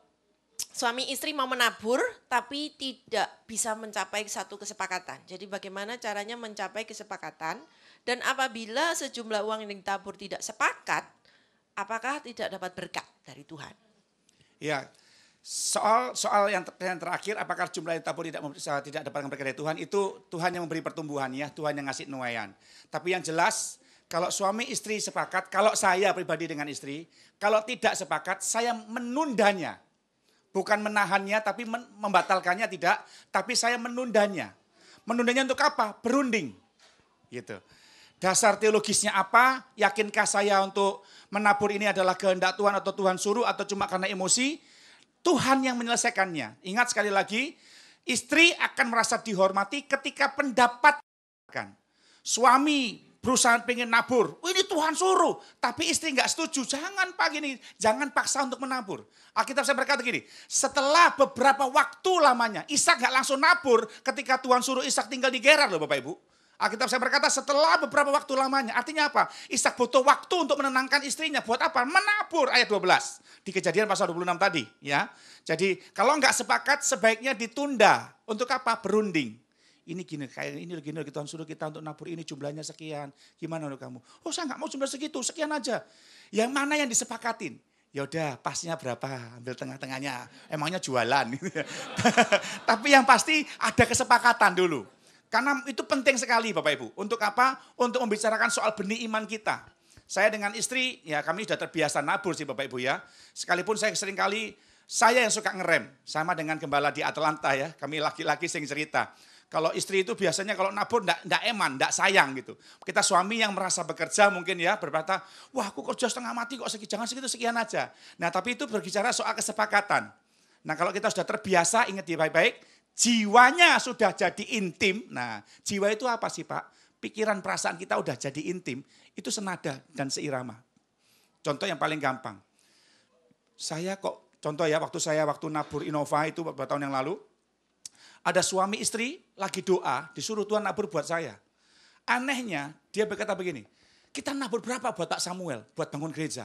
suami istri mau menabur tapi tidak bisa mencapai satu kesepakatan. Jadi bagaimana caranya mencapai kesepakatan dan apabila sejumlah uang yang ditabur tidak sepakat, apakah tidak dapat berkat dari
Tuhan? Ya, soal soal yang, terakhir apakah jumlah yang ditabur tidak eh, tidak dapat berkat dari Tuhan itu Tuhan yang memberi pertumbuhan ya, Tuhan yang ngasih nuayan. Tapi yang jelas kalau suami istri sepakat, kalau saya pribadi dengan istri, kalau tidak sepakat, saya menundanya. Bukan menahannya, tapi membatalkannya tidak, tapi saya menundanya. Menundanya untuk apa? Berunding. Gitu. Dasar teologisnya apa? Yakinkah saya untuk menabur ini adalah kehendak Tuhan atau Tuhan suruh atau cuma karena emosi? Tuhan yang menyelesaikannya. Ingat sekali lagi, istri akan merasa dihormati ketika pendapat suami Perusahaan pengen nabur. Oh, ini Tuhan suruh. Tapi istri nggak setuju. Jangan pak gini. Jangan paksa untuk menabur. Alkitab saya berkata gini. Setelah beberapa waktu lamanya. Ishak nggak langsung nabur ketika Tuhan suruh Ishak tinggal di Gerar loh Bapak Ibu. Alkitab saya berkata setelah beberapa waktu lamanya. Artinya apa? Ishak butuh waktu untuk menenangkan istrinya. Buat apa? Menabur ayat 12. Di kejadian pasal 26 tadi. ya. Jadi kalau nggak sepakat sebaiknya ditunda. Untuk apa? Berunding ini gini, kayak ini gini, gitu, kita suruh kita untuk nabur ini jumlahnya sekian. Gimana lo kamu? Oh saya nggak mau jumlah segitu, sekian aja. Yang mana yang disepakatin? Ya udah pasnya berapa, ambil tengah-tengahnya. Emangnya jualan. *laughs* Tapi yang pasti ada kesepakatan dulu. Karena itu penting sekali Bapak Ibu. Untuk apa? Untuk membicarakan soal benih iman kita. Saya dengan istri, ya kami sudah terbiasa nabur sih Bapak Ibu ya. Sekalipun saya sering kali saya yang suka ngerem, sama dengan gembala di Atlanta ya. Kami laki-laki sering cerita. Kalau istri itu biasanya kalau nabur enggak, enggak eman, enggak sayang gitu. Kita suami yang merasa bekerja mungkin ya berkata, wah aku kerja setengah mati kok segi jangan segitu sekian aja. Nah tapi itu berbicara soal kesepakatan. Nah kalau kita sudah terbiasa, ingat di baik-baik, jiwanya sudah jadi intim. Nah jiwa itu apa sih Pak? Pikiran perasaan kita sudah jadi intim, itu senada dan seirama. Contoh yang paling gampang. Saya kok, contoh ya waktu saya waktu nabur Innova itu beberapa tahun yang lalu, ada suami istri lagi doa, disuruh Tuhan nabur buat saya. Anehnya dia berkata begini, kita nabur berapa buat Pak Samuel buat bangun gereja?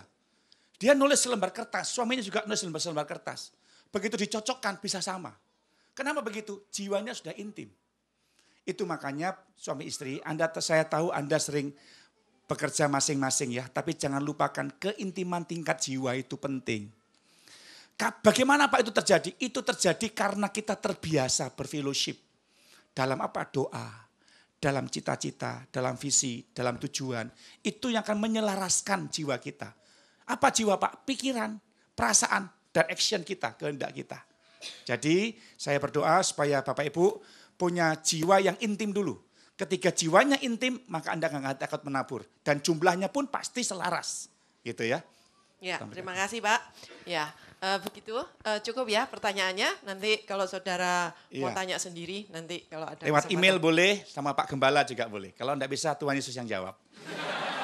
Dia nulis selembar kertas, suaminya juga nulis selembar, selembar kertas. Begitu dicocokkan bisa sama. Kenapa begitu? Jiwanya sudah intim. Itu makanya suami istri, Anda saya tahu Anda sering bekerja masing-masing ya, tapi jangan lupakan keintiman tingkat jiwa itu penting. Bagaimana Pak itu terjadi? Itu terjadi karena kita terbiasa berfellowship. Dalam apa? Doa. Dalam cita-cita, dalam visi, dalam tujuan. Itu yang akan menyelaraskan jiwa kita. Apa jiwa Pak? Pikiran, perasaan, dan action kita, kehendak kita. Jadi saya berdoa supaya Bapak Ibu punya jiwa yang intim dulu. Ketika jiwanya intim, maka Anda akan takut menabur. Dan jumlahnya pun pasti selaras. Gitu ya.
Ya, terima kasih Pak. Ya, Uh, begitu uh, cukup ya pertanyaannya. Nanti kalau saudara iya. mau tanya sendiri, nanti kalau ada lewat email
boleh, sama Pak Gembala juga boleh. Kalau tidak bisa Tuhan Yesus yang jawab.